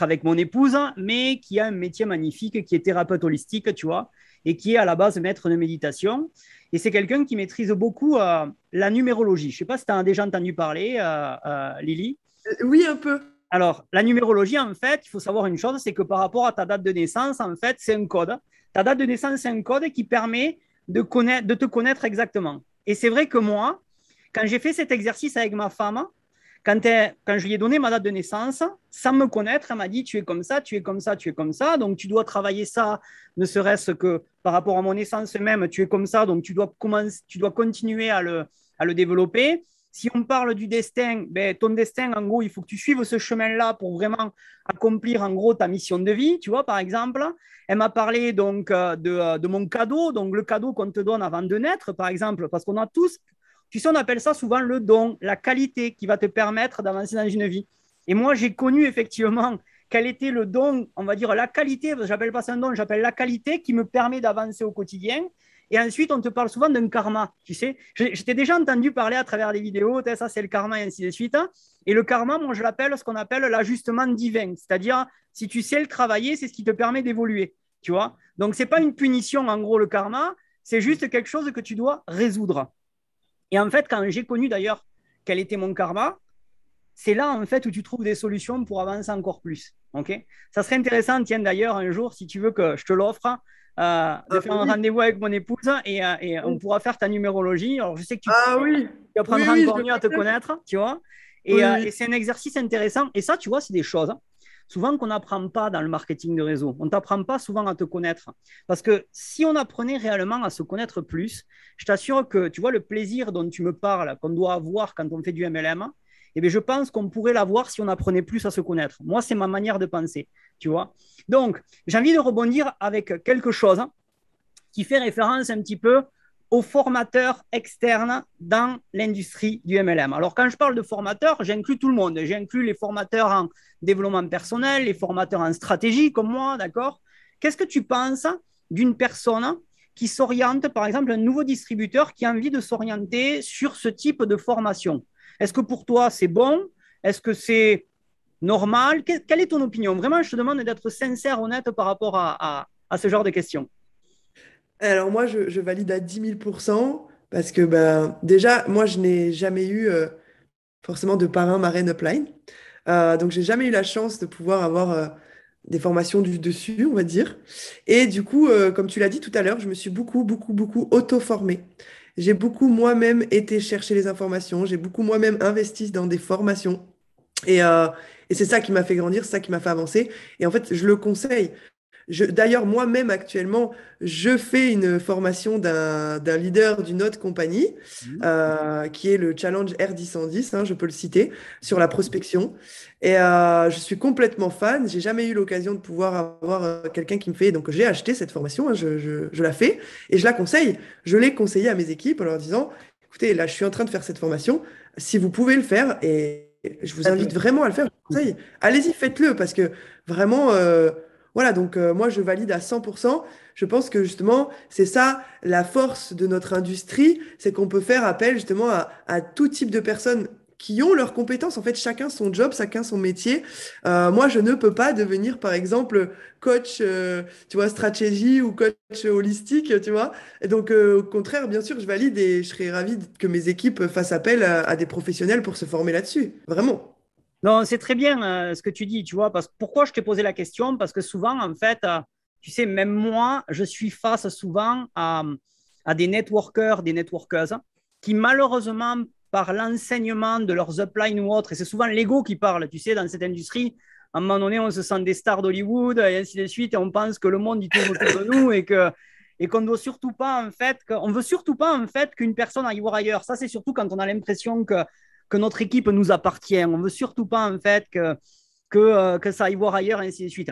avec mon épouse, hein, mais qui a un métier magnifique, qui est thérapeute holistique, tu vois, et qui est à la base maître de méditation. Et c'est quelqu'un qui maîtrise beaucoup euh, la numérologie. Je ne sais pas si tu as déjà entendu parler, euh, Lily. Oui, un peu. Alors, la numérologie, en fait, il faut savoir une chose, c'est que par rapport à ta date de naissance, en fait, c'est un code. Ta date de naissance, c'est un code qui permet de, connaître, de te connaître exactement. Et c'est vrai que moi, quand j'ai fait cet exercice avec ma femme, quand, euh, quand, je lui ai donné ma date de naissance, sans me connaître, elle m'a dit tu es comme ça, tu es comme ça, tu es comme ça, donc tu dois travailler ça, ne serait-ce que par rapport à mon essence même, tu es comme ça, donc tu dois, commencer, tu dois continuer à le, le développer. Si on parle du destin, ben, ton destin, en gros, il faut que tu suives ce chemin-là pour vraiment accomplir, en gros, ta mission de vie. Tu vois, par exemple, elle m'a parlé donc euh, de, euh, de, mon cadeau, donc le cadeau qu'on te donne avant de naître, par exemple, parce qu'on a tous tu sais, on appelle ça souvent le don, la qualité qui va te permettre d'avancer dans une vie. Et moi, j'ai connu effectivement quel était le don, on va dire la qualité, je n'appelle j'appelle pas ça un don, j'appelle la qualité qui me permet d'avancer au quotidien. Et ensuite, on te parle souvent d'un karma, tu sais. j'étais déjà entendu parler à travers les vidéos, ça c'est le karma et ainsi de suite. Hein. Et le karma, moi je l'appelle ce qu'on appelle l'ajustement divin, c'est-à-dire si tu sais le travailler, c'est ce qui te permet d'évoluer, tu vois. Donc c'est pas une punition en gros le karma, c'est juste quelque chose que tu dois résoudre. Et en fait, quand j'ai connu d'ailleurs quel était mon karma, c'est là en fait où tu trouves des solutions pour avancer encore plus. Ok Ça serait intéressant, tiens d'ailleurs, un jour, si tu veux que je te l'offre, euh, de ah faire un rendez-vous avec mon épouse et, euh, on pourra faire ta numérologie. Alors, je sais que tu, ah oui. apprendras encore mieux à te connaître, tu vois. Euh, et, c'est un exercice intéressant. Et ça, tu vois, c'est des choses. Hein souvent qu'on n'apprend pas dans le marketing de réseau. On ne t'apprend pas souvent à te connaître. Parce que si on apprenait réellement à se connaître plus, je t'assure que, tu vois, le plaisir dont tu me parles, qu'on doit avoir quand on fait du MLM, eh bien, je pense qu'on pourrait l'avoir si on apprenait plus à se connaître. Moi, c'est ma manière de penser, tu vois. Donc, j'ai envie de rebondir avec quelque chose hein, qui fait référence un petit peu aux formateurs externes dans l'industrie du MLM. Alors quand je parle de formateurs, j'inclus tout le monde. J'inclus les formateurs en développement personnel, les formateurs en stratégie comme moi, d'accord Qu'est-ce que tu penses d'une personne qui s'oriente, par exemple, un nouveau distributeur qui a envie de s'orienter sur ce type de formation Est-ce que pour toi c'est bon Est-ce que c'est normal Quelle est ton opinion Vraiment, je te demande d'être sincère, honnête par rapport à, à, à ce genre de questions. Alors moi, je, valide à 10 000 parce que ben, déjà, moi, je n'ai jamais eu euh, forcément de parrain, marraine, upline. Euh, donc, j'ai jamais eu la chance de pouvoir avoir euh, des formations du dessus, on va dire. Et du coup, euh, comme tu l'as dit tout à l'heure, je me suis beaucoup, beaucoup, beaucoup auto-formée. J'ai beaucoup moi-même été chercher les informations, j'ai beaucoup moi-même investi dans des formations. Et, et c'est ça qui m'a fait grandir, c'est ça qui m'a fait avancer. Et en fait, je le conseille. D'ailleurs, moi-même actuellement, je fais une formation d'un leader d'une autre compagnie, mmh. euh, qui est le Challenge R1010, hein, je peux le citer, sur la prospection. Et euh, je suis complètement fan. J'ai jamais eu l'occasion de pouvoir avoir euh, quelqu'un qui me fait. Donc, j'ai acheté cette formation, hein, je, la fais et je la conseille. Je l'ai conseillée à mes équipes en leur disant, écoutez, là, je suis en train de faire cette formation. Si vous pouvez le faire et je vous ah invite vraiment à le faire. Allez-y, faites-le parce que vraiment, voilà, donc euh, moi je valide à 100%. Je pense que justement, c'est ça la force de notre industrie, c'est qu'on peut faire appel justement à, tout type de personnes qui ont leurs compétences. En fait, chacun son job, chacun son métier. Euh, moi, je ne peux pas devenir, par exemple, coach, euh, tu vois, stratégie ou coach holistique, tu vois. Et donc, au contraire, bien sûr, je valide et je serais ravie que mes équipes fassent appel à des professionnels pour se former là-dessus. Vraiment. Non, c'est très bien euh, ce que tu dis, tu vois. Parce, pourquoi je t'ai posé la question Parce que souvent, en fait, euh, tu sais, même moi, je suis face souvent à, des networkers, des networkers, qui malheureusement, par l'enseignement de leurs uplines ou autres, et c'est souvent l'ego qui parle, tu sais, dans cette industrie, à un moment donné, on se sent des stars d'Hollywood et ainsi de suite, et on pense que le monde, il tourne autour de [coughs] nous et que et qu'on ne veut surtout pas en fait qu'on veut surtout pas en fait qu'une personne aille voir ailleurs. Ça c'est surtout quand on a l'impression que que notre équipe nous appartient. On veut surtout pas en fait que, que, euh, que ça aille voir ailleurs ainsi de suite.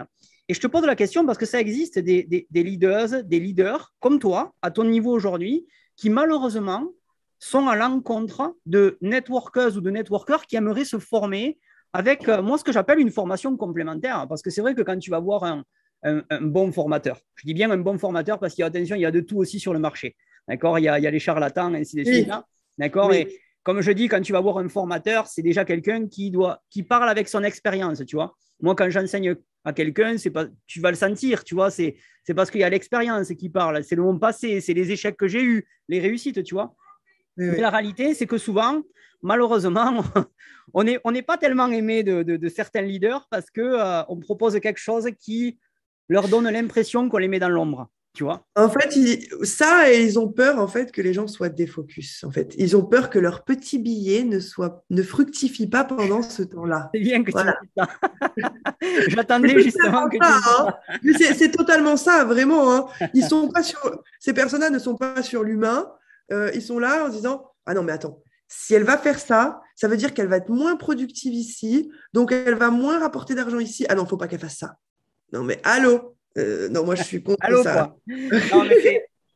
Et je te pose la question parce que ça existe des, des, leaders, des leaders comme toi, à ton niveau aujourd'hui, qui malheureusement sont à l'encontre de networkers ou de networkers qui aimeraient se former avec, euh, moi, ce que j'appelle une formation complémentaire. Parce que c'est vrai que quand tu vas voir un, un, bon formateur, je dis bien un bon formateur parce qu'il y a, attention, il y a de tout aussi sur le marché. D'accord il, il, y a les charlatans, ainsi de suite. Hein. D'accord et, comme je dis, quand tu vas voir un formateur, c'est déjà quelqu'un qui, parle avec son expérience, tu vois. Moi, quand j'enseigne à quelqu'un, c'est pas, tu vas le sentir, tu vois. C'est, parce qu'il y a l'expérience qui parle. C'est le monde passé, c'est les échecs que j'ai eus, les réussites, tu vois. la réalité, c'est que souvent, malheureusement, [laughs] on n'est pas tellement aimé de, certains leaders parce qu'on euh, on propose quelque chose qui leur donne l'impression qu'on les met dans l'ombre. En fait, ça, ils ont peur en fait que les gens soient défocus. En fait, ils ont peur que leur petit billet ne soit, ne fructifie pas pendant ce temps-là. C'est bien que tu dises ça. [laughs] J'attendais justement que tu hein. C'est totalement ça, vraiment. Hein. Ils sont pas [laughs] ces personnes-là ne sont pas sur l'humain. Euh, ils sont là en disant, ah non mais attends, si elle va faire ça, ça veut dire qu'elle va être moins productive ici, donc elle va moins rapporter d'argent ici. Ah non, faut pas qu'elle fasse ça. Non mais allô, euh, non, moi, je suis contre ça.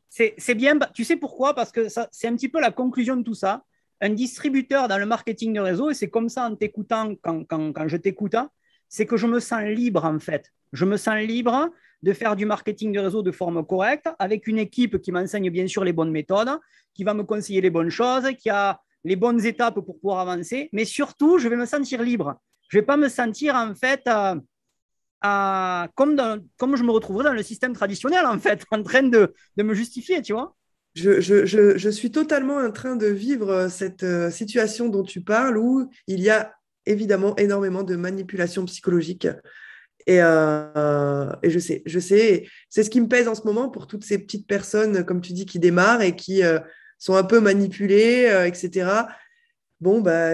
C'est bien, bah, tu sais pourquoi Parce que c'est un petit peu la conclusion de tout ça. Un distributeur dans le marketing de réseau, et c'est comme ça en t'écoutant, quand, quand, quand, je t'écoute, hein, c'est que je me sens libre en fait. Je me sens libre de faire du marketing de réseau de forme correcte, avec une équipe qui m'enseigne bien sûr les bonnes méthodes, qui va me conseiller les bonnes choses, qui a les bonnes étapes pour pouvoir avancer, mais surtout, je vais me sentir libre. Je ne vais pas me sentir en fait euh, comme, je me retrouverais dans le système traditionnel, en fait, [laughs] en train de, me justifier, tu vois. Je, suis totalement en train de vivre euh, cette euh, situation dont tu parles, où il y a évidemment énormément de manipulations psychologiques euh, Et, je sais, je sais, c'est ce qui me pèse en ce moment pour toutes ces petites personnes, comme tu dis, qui démarrent et qui sont un peu manipulées, etc bon, bah,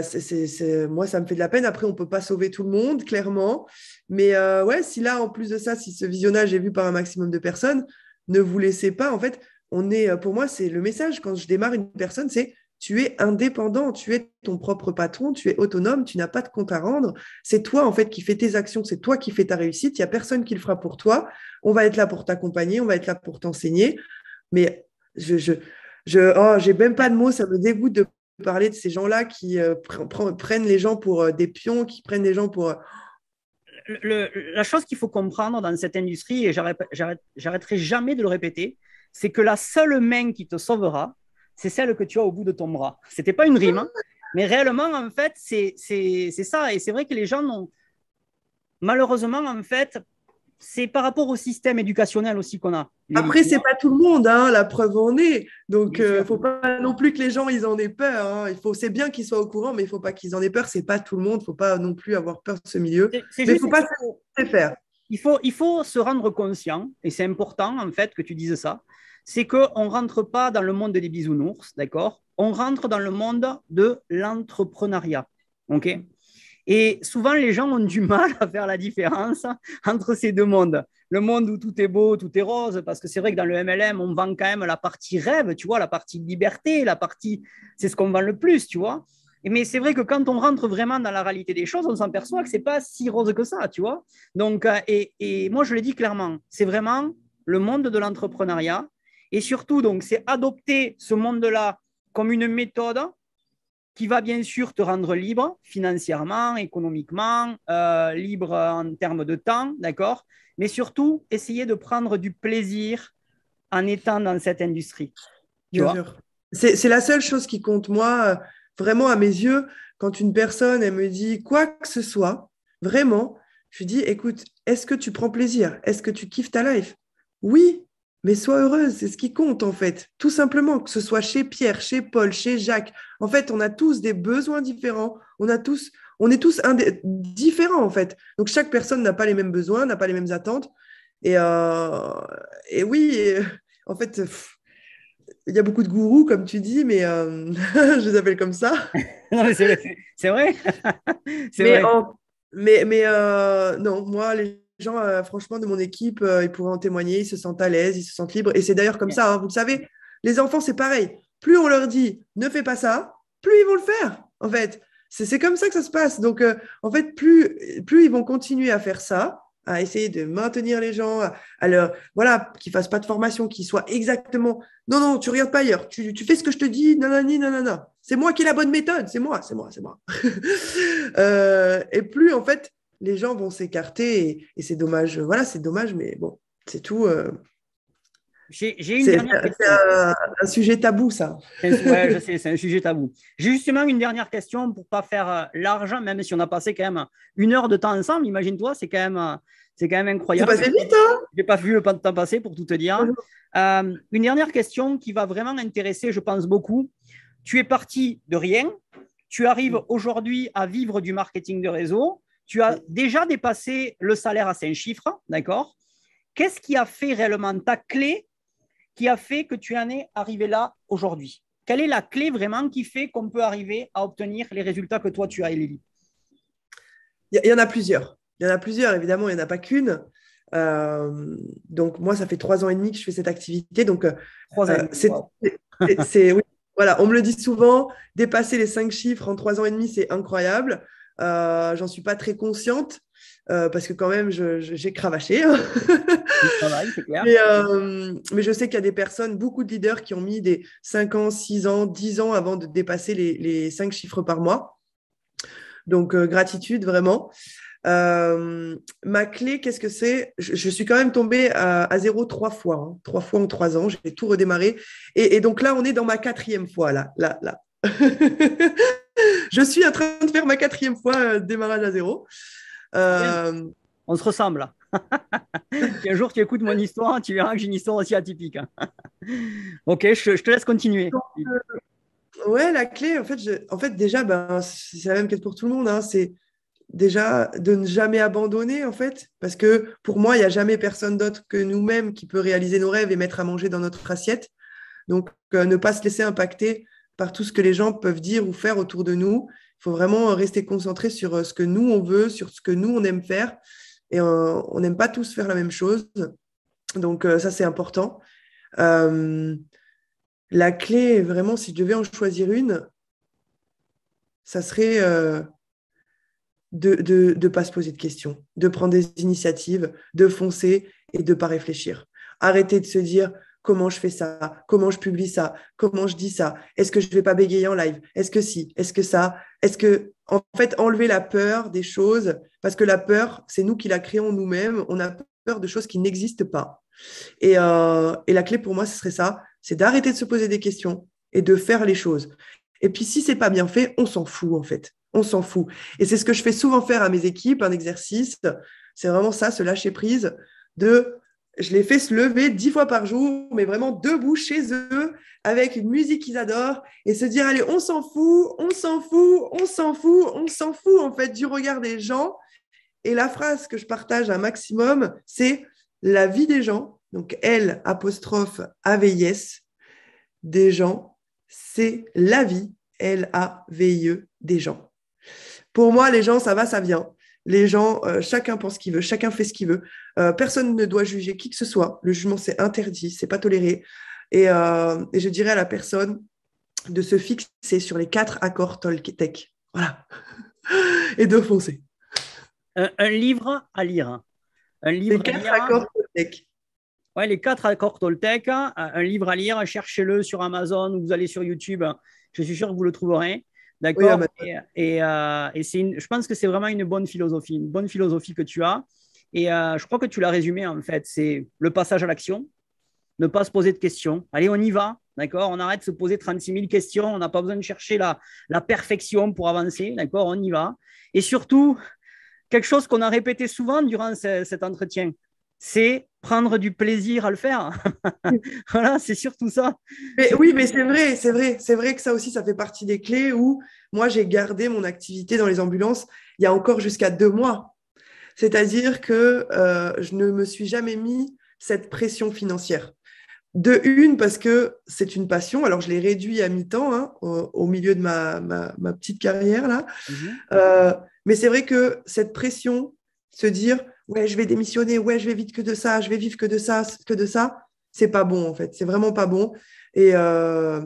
moi, ça me fait de la peine. Après, on ne peut pas sauver tout le monde, clairement. Mais euh, ouais, si là, en plus de ça, si ce visionnage est vu par un maximum de personnes, ne vous laissez pas. En fait, on est, euh, pour moi, c'est le message quand je démarre une personne, c'est tu es indépendant, tu es ton propre patron, tu es autonome, tu n'as pas de compte à rendre. C'est toi, en fait, qui fais tes actions, c'est toi qui fais ta réussite. Il n'y a personne qui le fera pour toi. On va être là pour t'accompagner, on va être là pour t'enseigner. Mais je, je, oh, j'ai même pas de mots, ça me dégoûte de parler de ces gens-là qui euh, prennent les gens pour euh, des pions, qui prennent les gens pour... Euh, la chose qu'il faut comprendre dans cette industrie, et j'arrêterai jamais de le répéter, c'est que la seule main qui te sauvera, c'est celle que tu as au bout de ton bras. C'était pas une rime, hein, mais réellement, en fait, c'est ça. Et c'est vrai que les gens n'ont malheureusement, en fait, c'est par rapport au système éducationnel aussi qu'on a. Après, c'est pas tout le monde, hein, la preuve en est. Donc, il ne euh, faut pas non plus que les gens ils en aient peur. Hein. Il faut, c'est bien qu'ils soient au courant, mais il faut pas qu'ils en aient peur. C'est pas tout le monde. Il Faut pas non plus avoir peur de ce milieu. faut pas faire. Il faut, il faut se rendre conscient, et c'est important en fait que tu dises ça. C'est que on rentre pas dans le monde des bisounours, d'accord On rentre dans le monde de l'entrepreneuriat. Ok et souvent, les gens ont du mal à faire la différence entre ces deux mondes. Le monde où tout est beau, tout est rose, parce que c'est vrai que dans le MLM, on vend quand même la partie rêve, tu vois, la partie liberté, la partie, c'est ce qu'on vend le plus, tu vois. Mais c'est vrai que quand on rentre vraiment dans la réalité des choses, on s'aperçoit que c'est pas si rose que ça, tu vois. Donc, euh, et, et moi, je le dis clairement, c'est vraiment le monde de l'entrepreneuriat. Et surtout, donc, c'est adopter ce monde-là comme une méthode qui va bien sûr te rendre libre financièrement, économiquement, euh, libre en termes de temps, d'accord Mais surtout, essayer de prendre du plaisir en étant dans cette industrie. C'est la seule chose qui compte, moi, euh, vraiment à mes yeux, quand une personne, elle me dit quoi que ce soit, vraiment, je dis, écoute, est-ce que tu prends plaisir Est-ce que tu kiffes ta life Oui, mais sois heureuse, c'est ce qui compte en fait. Tout simplement, que ce soit chez Pierre, chez Paul, chez Jacques. En fait, on a tous des besoins différents. On a tous, on est tous différents en fait. Donc chaque personne n'a pas les mêmes besoins, n'a pas les mêmes attentes. Et, euh, et oui, [laughs] en fait, il y a beaucoup de gourous comme tu dis, mais euh, [laughs] je les appelle comme ça. [laughs] non mais c'est vrai. C'est vrai. mais, mais, euh, non, moi les gens, euh, franchement, de mon équipe, euh, ils pourraient en témoigner, ils se sentent à l'aise, ils se sentent libres. Et c'est d'ailleurs comme ça, hein, vous savez, les enfants, c'est pareil. Plus on leur dit ne fais pas ça, plus ils vont le faire, en fait. C'est comme ça que ça se passe. Donc, euh, en fait, plus, plus ils vont continuer à faire ça, à essayer de maintenir les gens, à, leur, voilà, qu'ils fassent pas de formation, qu'ils soient exactement, non, non, tu regardes pas ailleurs, tu, fais ce que je te dis, Non, non, non, non. C'est moi qui ai la bonne méthode, c'est moi, c'est moi, c'est moi. [laughs] et plus, en fait, les gens vont s'écarter et, c'est dommage. Voilà, c'est dommage, mais bon, c'est tout. Euh. J'ai C'est un, sujet tabou, ça. Ouais, je sais, c'est un sujet tabou. J'ai justement une dernière question pour ne pas faire euh, l'argent, même si on a passé quand même une heure de temps ensemble. Imagine-toi, c'est quand même. Euh, c'est quand même incroyable. C'est vite, hein Je n'ai pas vu le temps passer, pour tout te dire. une dernière question qui va vraiment intéresser, je pense, beaucoup. Tu es parti de rien. Tu arrives aujourd'hui à vivre du marketing de réseau. Tu as déjà dépassé le salaire à cinq chiffres, d'accord Qu'est-ce qui a fait réellement ta clé qui a fait que tu en es arrivé là aujourd'hui Quelle est la clé vraiment qui fait qu'on peut arriver à obtenir les résultats que toi tu as, Elili Il y en a plusieurs. Il y en a plusieurs, évidemment, il n'y en a pas qu'une. Euh, donc moi, ça fait trois ans et demi que je fais cette activité. Donc euh, trois euh, c'est, voilà, on me le dit souvent. Dépasser les cinq chiffres en trois ans et demi, c'est incroyable. Euh, j'en suis pas très consciente euh, parce que quand même, j'ai cravaché. [laughs] Euh, mais, je sais qu'il y a des personnes, beaucoup de leaders qui ont mis des 5 ans, 6 ans, 10 ans avant de dépasser les, les 5 chiffres par mois. Donc, gratitude, vraiment. ma clé, qu'est-ce que c'est je, suis quand même tombée à, zéro trois fois, hein. trois fois en trois ans. J'ai tout redémarré. Et, et, donc là, on est dans ma quatrième fois, là, là, là. [laughs] je suis en train de faire ma quatrième fois euh, démarrage à zéro. Euh, On se ressemble. [laughs] un jour tu écoutes mon histoire, tu verras que j'ai une histoire aussi atypique. [laughs] ok, je, te laisse continuer. Euh, ouais, la clé, en fait, en fait déjà, ben, c'est la même quête pour tout le monde. Hein. c'est déjà de ne jamais abandonner, en fait, parce que pour moi, il n'y a jamais personne d'autre que nous-mêmes qui peut réaliser nos rêves et mettre à manger dans notre assiette. Donc, ne pas se laisser impacter par tout ce que les gens peuvent dire ou faire autour de nous. Il faut vraiment euh, rester concentré sur euh, ce que nous, on veut, sur ce que nous, on aime faire. Et euh, on n'aime pas tous faire la même chose. Donc ça, c'est important. la clé, vraiment, si je devais en choisir une, ça serait de ne pas se poser de questions, de prendre des initiatives, de foncer et de ne pas réfléchir. Arrêter de se dire, Comment je fais ça Comment je publie ça Comment je dis ça Est-ce que je vais pas bégayer en live Est-ce que si Est-ce que ça Est-ce que en fait enlever la peur des choses parce que la peur c'est nous qui la créons nous-mêmes. On a peur de choses qui n'existent pas. Et, euh, et la clé pour moi ce serait ça, c'est d'arrêter de se poser des questions et de faire les choses. Et puis si c'est pas bien fait, on s'en fout en fait. On s'en fout. Et c'est ce que je fais souvent faire à mes équipes, un exercice. C'est vraiment ça, se lâcher prise de je les fais se lever dix fois par jour, mais vraiment debout chez eux, avec une musique qu'ils adorent, et se dire, allez, on s'en fout, on s'en fout, on s'en fout, on s'en fout, en fait, du regard des gens. Et la phrase que je partage un maximum, c'est la vie des gens, donc L apostrophe AVIS, des gens, c'est la vie, l a v e, des gens. Pour moi, les gens, ça va, ça vient. Les gens, euh, chacun pense ce qu'il veut, chacun fait ce qu'il veut. Euh, personne ne doit juger qui que ce soit. Le jugement, c'est interdit, c'est pas toléré. Et, euh, je dirais à la personne de se fixer sur les quatre accords Toltec. Voilà. [laughs] et de foncer. Un, livre à lire. Un livre les quatre accords Toltec. Oui, les quatre accords Toltec, un livre à lire, cherchez-le sur Amazon ou vous allez sur YouTube, je suis sûr que vous le trouverez. D'accord ah bah, Et, euh, je pense que c'est vraiment une bonne philosophie, une bonne philosophie que tu as. Et euh, je crois que tu l'as résumé en fait, c'est le passage à l'action, ne pas se poser de questions. Allez, on y va, d'accord On arrête de se poser 36 000 questions, on n'a pas besoin de chercher la, perfection pour avancer, d'accord On y va. Et surtout, quelque chose qu'on a répété souvent durant cet entretien, c'est prendre du plaisir à le faire. Mm. [laughs] voilà, c'est surtout ça. oui, mais c'est vrai, c'est vrai, c'est vrai que ça aussi, ça fait partie des clés où moi, j'ai gardé mon activité dans les ambulances il y a encore jusqu'à deux mois. C'est-à-dire que euh, je ne me suis jamais mis cette pression financière. De une, parce que c'est une passion. Alors, je l'ai réduit à mi-temps, hein, au, milieu de ma, petite carrière, là. Mm-hmm. Euh, mais c'est vrai que cette pression, se dire, ouais, je vais démissionner, ouais, je vais vite que de ça, je vais vivre que de ça, que de ça, c'est pas bon en fait, c'est vraiment pas bon. Et euh,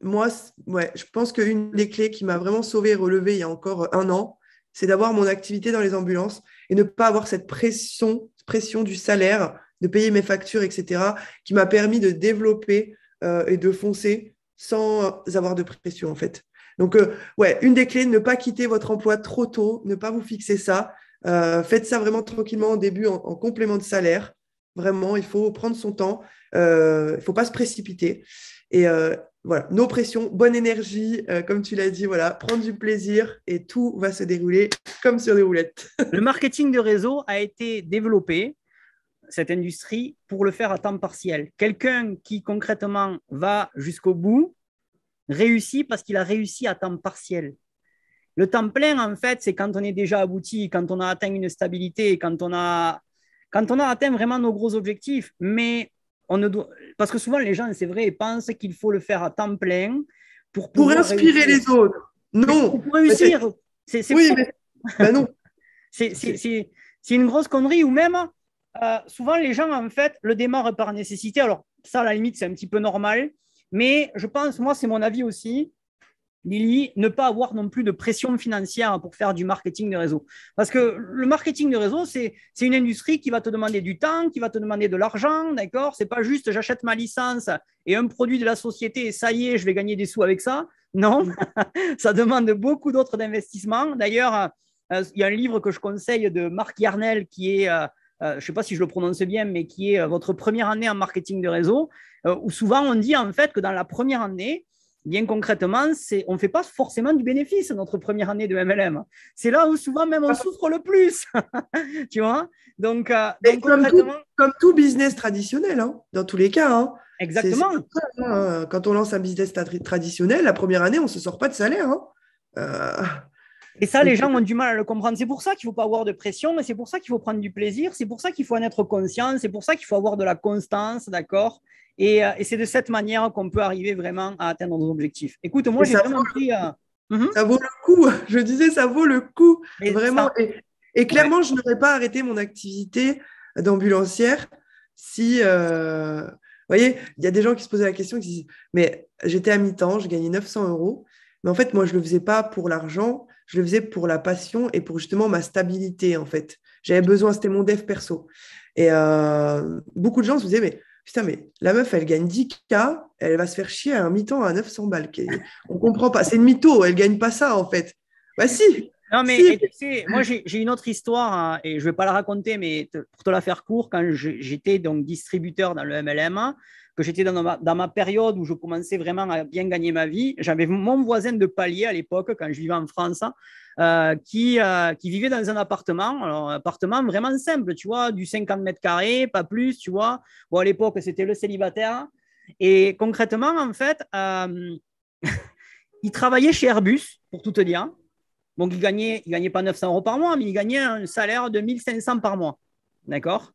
moi, je pense qu'une des clés qui m'a vraiment sauvée et relevée il y a encore un an, c'est d'avoir mon activité dans les ambulances et ne pas avoir cette pression, pression du salaire, de payer mes factures, etc., qui m'a permis de développer euh, et de foncer sans avoir de pression en fait. Donc, euh, ouais, une des clés, ne pas quitter votre emploi trop tôt, ne pas vous fixer ça. Euh, faites ça vraiment tranquillement au début en, complément de salaire. Vraiment, il faut prendre son temps. Il euh, ne faut pas se précipiter. Et euh, voilà, nos pressions, bonne énergie, comme tu l'as dit, voilà, prendre du plaisir et tout va se dérouler comme sur des roulettes. [laughs] le marketing de réseau a été développé, cette industrie, pour le faire à temps partiel. Quelqu'un qui concrètement va jusqu'au bout réussit parce qu'il a réussi à temps partiel. Le temps plein, en fait, c'est quand on est déjà abouti, quand on a atteint une stabilité, quand on a, quand on a atteint vraiment nos gros objectifs. Mais on ne doit, parce que souvent les gens, c'est vrai, pensent qu'il faut le faire à temps plein pour pour inspirer les autres. Non. Pour, réussir. C'est, oui, mais ben non. [laughs] c'est, une grosse connerie. Ou même, euh, souvent les gens, en fait, le démarrent par nécessité. Alors ça, à la limite, c'est un petit peu normal. Mais je pense, moi, c'est mon avis aussi. Lily, ne pas avoir non plus de pression financière pour faire du marketing de réseau. Parce que le marketing de réseau, c'est une industrie qui va te demander du temps, qui va te demander de l'argent, d'accord C'est pas juste j'achète ma licence et un produit de la société et ça y est, je vais gagner des sous avec ça. Non, [laughs] ça demande beaucoup d'autres investissements. D'ailleurs, euh, il y a un livre que je conseille de Marc Yarnel qui est euh, euh, je ne sais pas si je le prononce bien, mais qui est votre première année en marketing de réseau, où souvent on dit en fait que dans la première année, bien concrètement, c'est, on ne fait pas forcément du bénéfice notre première année de MLM. C'est là où souvent même on ah souffre le plus. [laughs] tu vois Donc, euh, comme, tout, business traditionnel, hein, dans tous les cas. Hein. Exactement. Hein. Quand on lance un business traditionnel, la première année, on ne se sort pas de salaire. Euh. Et ça, les gens euh, ont du mal à le comprendre. C'est pour ça qu'il ne faut pas avoir de pression, mais c'est pour ça qu'il faut prendre du plaisir, c'est pour ça qu'il faut en être conscient, c'est pour ça qu'il faut avoir de la constance, d'accord euh, et, c'est de cette manière qu'on peut arriver vraiment à atteindre nos objectifs. Écoute, moi, j'ai vraiment pris. Euh, mhm. Ça vaut le coup. [laughs] Je disais, ça vaut le coup. Et vraiment. Et, clairement, je n'aurais pas arrêté mon activité d'ambulancière si. Euh, vous voyez, il y a des gens qui se posaient la question, qui disent Mais j'étais à mi-temps, je gagnais 900 euros. Mais en fait, moi, je ne le faisais pas pour l'argent, je le faisais pour la passion et pour justement ma stabilité, en fait. J'avais besoin, c'était mon dev perso. Et beaucoup de gens se disaient Mais Putain, mais la meuf, elle gagne 10K, elle va se faire chier à un mi-temps à 900 balles. On comprend pas. C'est une mytho, elle gagne pas ça, en fait. Bah si Non, mais moi, j'ai une autre histoire, hein, et je vais pas la raconter, mais pour te la faire court, quand j'étais donc distributeur dans le MLM, que j'étais dans ma, période où je commençais vraiment à bien gagner ma vie. J'avais mon voisin de palier à l'époque, quand je vivais en France, euh, euh, qui, vivait dans un appartement. un appartement vraiment simple, tu vois, du 50 mètres carrés, pas plus, tu vois. Bon, à l'époque, c'était le célibataire. Et concrètement, en fait, euh, [laughs] il travaillait chez Airbus, pour tout te dire. Donc, il gagnait, il gagnait pas 900 euros par mois, mais il gagnait un salaire de 1500 par mois. D'accord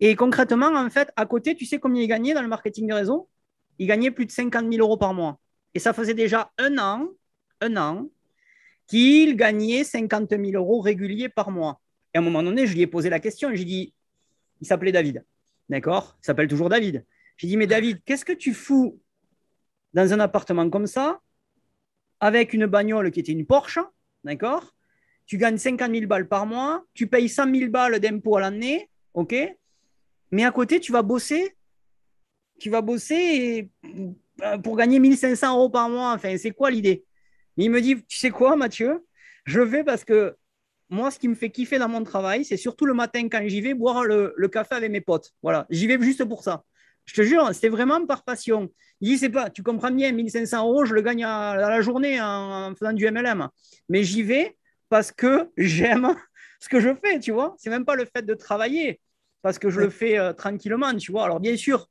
et concrètement, en fait, à côté, tu sais combien il gagnait dans le marketing de réseau Il gagnait plus de 50 000 euros par mois. Et ça faisait déjà un an, un an, qu'il gagnait 50 000 euros réguliers par mois. Et à un moment donné, je lui ai posé la question, j'ai dit, il s'appelait David, d'accord Il s'appelle toujours David. J'ai dit, mais David, qu'est-ce que tu fous dans un appartement comme ça, avec une bagnole qui était une Porsche, d'accord Tu gagnes 50 000 balles par mois, tu payes 100 000 balles d'impôts à l'année, ok mais à côté, tu vas bosser. Tu vas bosser euh, pour gagner 1500 euros par mois. Enfin, c'est quoi l'idée il me dit, tu sais quoi, Mathieu Je vais parce que moi, ce qui me fait kiffer dans mon travail, c'est surtout le matin quand j'y vais boire le, café avec mes potes. Voilà, j'y vais juste pour ça. Je te jure, c'était vraiment par passion. Il dit, c'est pas, tu comprends bien, 1500 euros, je le gagne à, la journée en, faisant du MLM. Mais j'y vais parce que j'aime [laughs] ce que je fais, tu vois. C'est même pas le fait de travailler, parce que je le fais euh, tranquillement, tu vois. Alors, bien sûr,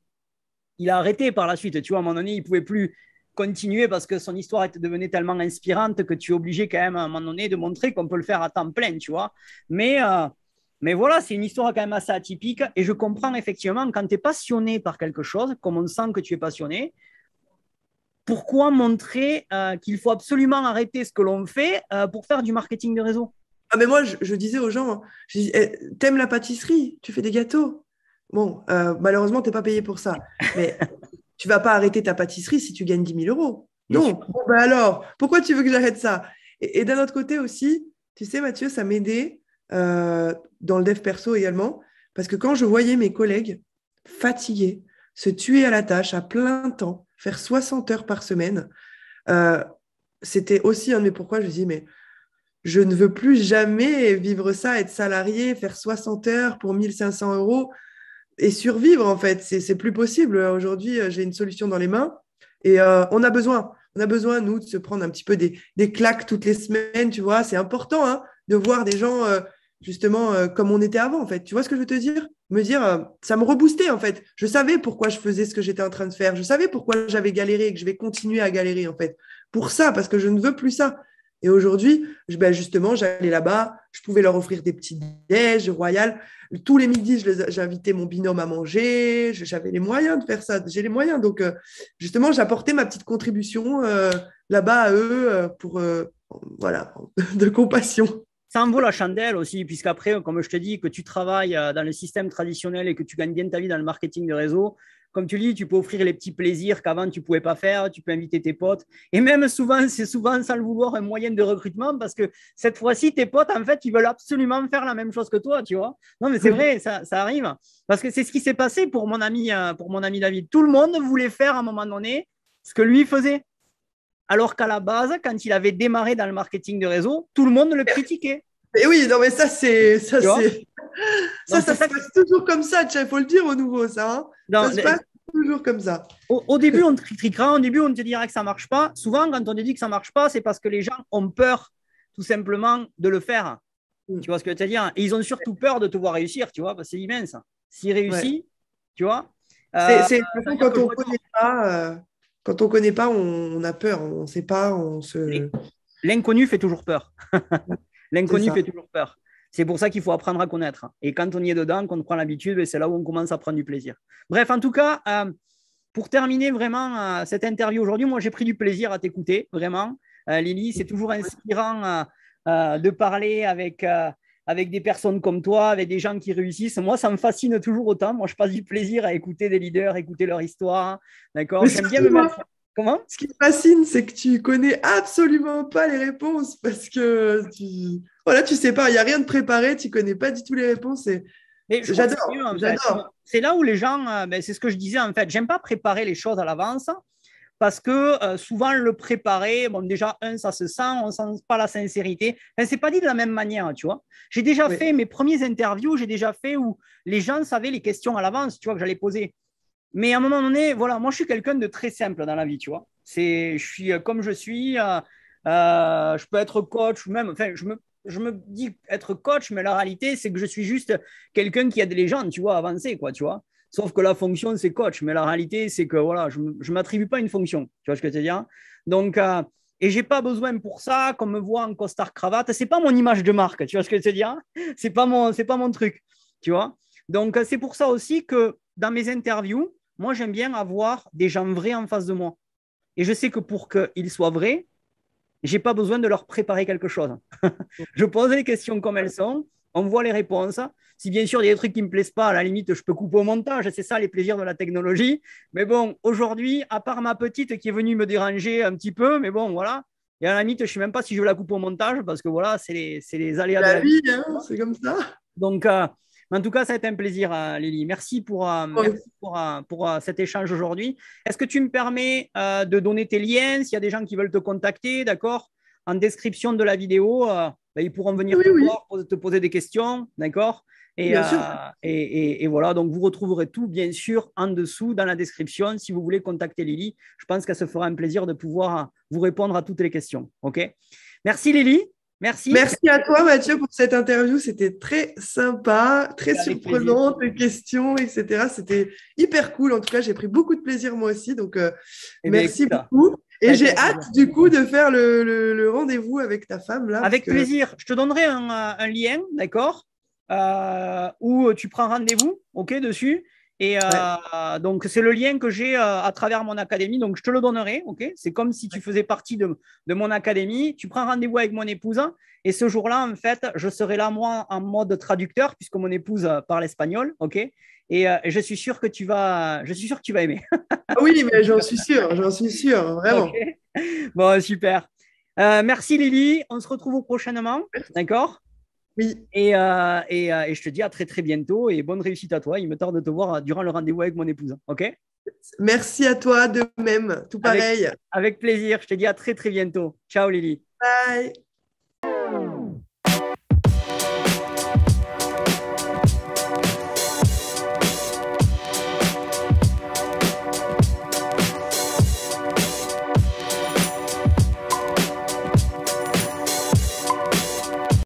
il a arrêté par la suite, tu vois. À un moment donné, il pouvait plus continuer parce que son histoire devenue tellement inspirante que tu es obligé quand même à un moment donné de montrer qu'on peut le faire à temps plein, tu vois. Mais, euh, mais voilà, c'est une histoire quand même assez atypique et je comprends effectivement quand tu es passionné par quelque chose, comme on sent que tu es passionné, pourquoi montrer euh, qu'il faut absolument arrêter ce que l'on fait pour faire du marketing de réseau ah, mais moi, je, disais aux gens, je eh, t'aimes la pâtisserie, tu fais des gâteaux. Bon, euh, malheureusement, t'es pas payé pour ça. Mais [laughs] tu vas pas arrêter ta pâtisserie si tu gagnes 10 000 euros. Non. ben bah alors, pourquoi tu veux que j'arrête ça Et, d'un autre côté aussi, tu sais, Mathieu, ça m'aidait euh, dans le dev perso également, parce que quand je voyais mes collègues fatigués, se tuer à la tâche à plein temps, faire 60 heures par semaine, euh, c'était aussi un de mes pourquoi je mais je ne veux plus jamais vivre ça, être salarié, faire 60 heures pour 1500 euros et survivre en fait. C'est plus possible. Aujourd'hui, euh, j'ai une solution dans les mains et euh, on a besoin. On a besoin, nous, de se prendre un petit peu des, claques toutes les semaines, tu vois. C'est important hein, de voir des gens, euh, justement, comme on était avant, en fait. Tu vois ce que je veux te dire Me dire, ça me reboostait, en fait. Je savais pourquoi je faisais ce que j'étais en train de faire. Je savais pourquoi j'avais galéré et que je vais continuer à galérer, en fait. Pour ça, parce que je ne veux plus ça. Et aujourd'hui, ben, justement, j'allais là-bas, je pouvais leur offrir des petits déj royales. Tous les midis, j'invitais mon binôme à manger. J'avais les moyens de faire ça. J'ai les moyens. Donc, euh, justement, j'apportais ma petite contribution euh, là-bas à eux euh, pour, voilà, [laughs] de compassion ça en vaut la chandelle aussi, puisqu'après, comme je te dis, que tu travailles dans le système traditionnel et que tu gagnes bien ta vie dans le marketing de réseau, comme tu dis, tu peux offrir les petits plaisirs qu'avant tu pouvais pas faire, tu peux inviter tes potes. Et même souvent, c'est souvent sans le vouloir un moyen de recrutement parce que cette fois-ci, tes potes, en fait, ils veulent absolument faire la même chose que toi, tu vois. Non, mais c'est vrai, ça, arrive. Parce que c'est ce qui s'est passé pour mon, ami, euh, pour mon ami David. Tout le monde voulait faire à un moment donné ce que lui faisait. Alors qu'à la base, quand il avait démarré dans le marketing de réseau, tout le monde le critiquait oui, non, mais ça, c'est. Ça, Ça, ça, ça, se passe toujours comme ça, il faut le dire au nouveau, ça. Hein. ça se passe toujours comme ça. Au, début, on te critiquera, au début, on te dira que ça ne marche pas. Souvent, quand on te dit que ça ne marche pas, c'est parce que les gens ont peur, tout simplement, de le faire. Mm. Tu vois ce que je veux dire ils ont surtout peur de te voir réussir, tu vois, parce que c'est immense. S'il réussit, tu vois. Euh, c'est, quand, quand on ne connaît pas. Euh, quand on connaît pas, on, a peur, on ne sait pas, on se. L'inconnu fait toujours peur. [laughs] L'inconnu fait toujours peur. C'est pour ça qu'il faut apprendre à connaître. Et quand on y est dedans, qu'on prend l'habitude, ben, c'est là où on commence à prendre du plaisir. Bref, en tout cas, euh, pour terminer vraiment euh, cette interview aujourd'hui, moi j'ai pris du plaisir à t'écouter, vraiment. Euh, Lily, c'est toujours inspirant de parler avec, avec des personnes comme toi, avec des gens qui réussissent. Moi, ça me fascine toujours autant. Moi, je passe du plaisir à écouter des leaders, écouter leur histoire. D'accord J'aime bien me ce qui me fascine, c'est que tu connais absolument pas les réponses parce que tu voilà, tu sais pas, il y a rien de préparé, tu connais pas du tout les réponses et j'adore. C'est là où les gens, euh, ben, c'est ce que je disais en fait, j'aime pas préparer les choses à l'avance parce que euh, souvent le préparer, bon déjà un ça se sent, on sent pas la sincérité. Ce c'est pas dit de la même manière, tu vois. J'ai déjà fait mes premiers interviews, j'ai déjà fait où les gens savaient les questions à l'avance, tu vois que j'allais poser. Mais à un moment donné, voilà, moi je suis quelqu'un de très simple dans la vie, tu vois. C'est, je suis euh, comme je suis. Euh, euh, je peux être coach ou même, enfin, je me, je me dis être coach, mais la réalité, c'est que je suis juste quelqu'un qui aide les gens, tu vois, à avancer, quoi, tu vois. Sauf que la fonction, c'est coach, mais la réalité, c'est que voilà, je ne m'attribue pas une fonction, tu vois ce que je veux dire. Donc, et j'ai pas besoin pour ça qu'on me voit en costard cravate. C'est pas mon image de marque, tu vois ce que je veux dire. C'est pas mon, c'est pas mon truc, tu vois. Donc, c'est pour ça aussi que dans mes interviews, moi, j'aime bien avoir des gens vrais en face de moi. Et je sais que pour qu'ils soient vrais, j'ai pas besoin de leur préparer quelque chose. [laughs] je pose les questions comme elles sont, on voit les réponses. Si bien sûr, il y a des trucs qui me plaisent pas, à la limite, je peux couper au montage, c'est ça les plaisirs de la technologie. Mais bon, aujourd'hui, à part ma petite qui est venue me déranger un petit peu, mais bon, voilà. Et à la limite, je ne sais même pas si je la couper au montage parce que voilà, c'est les, les, aléas de la vie. Hein, c'est comme ça. Donc, euh, en tout cas, ça a été un plaisir, euh, Lily. Merci pour, euh, pour, euh, cet échange aujourd'hui. Est-ce que tu me permets de donner tes liens s'il y a des gens qui veulent te contacter, d'accord En description de la vidéo, bah, ils pourront venir te, Voir, te poser des questions, d'accord et, et, voilà, donc vous retrouverez tout, bien sûr, en dessous, dans la description, si vous voulez contacter Lily. Je pense qu'elle se fera un plaisir de pouvoir vous répondre à toutes les questions. OK Merci Lily. Merci. à toi, Mathieu, pour cette interview. C'était très sympa, très surprenante, tes questions, etc. C'était hyper cool. En tout cas, j'ai pris beaucoup de plaisir moi aussi. Donc, euh, eh ben, merci beaucoup. Et j'ai hâte, du coup, de faire le, rendez-vous avec ta femme. là. Avec plaisir. Je te donnerai un, lien, d'accord euh, Où tu prends rendez-vous, OK, dessus. Et euh, donc, c'est le lien que j'ai euh, à travers mon académie. Donc, je te le donnerai. ok c'est comme si tu faisais partie de, mon académie. Tu prends rendez-vous avec mon épouse. Et ce jour-là, en fait, je serai là, moi, en mode traducteur, puisque mon épouse euh, parle espagnol. ok et je suis sûr que tu vas, je suis sûr que tu vas aimer. Ah oui, mais j'en suis sûr, j'en suis sûr, vraiment. Bon, super. merci Lily, on se retrouve prochainement, d'accord oui. Euh, euh, et, je te dis à très très bientôt et bonne réussite à toi. Il me tarde de te voir durant le rendez-vous avec mon épouse. Hein, OK Merci à toi de même. Tout pareil. Avec, avec plaisir. Je te dis à très très bientôt. Ciao Lily. Bye.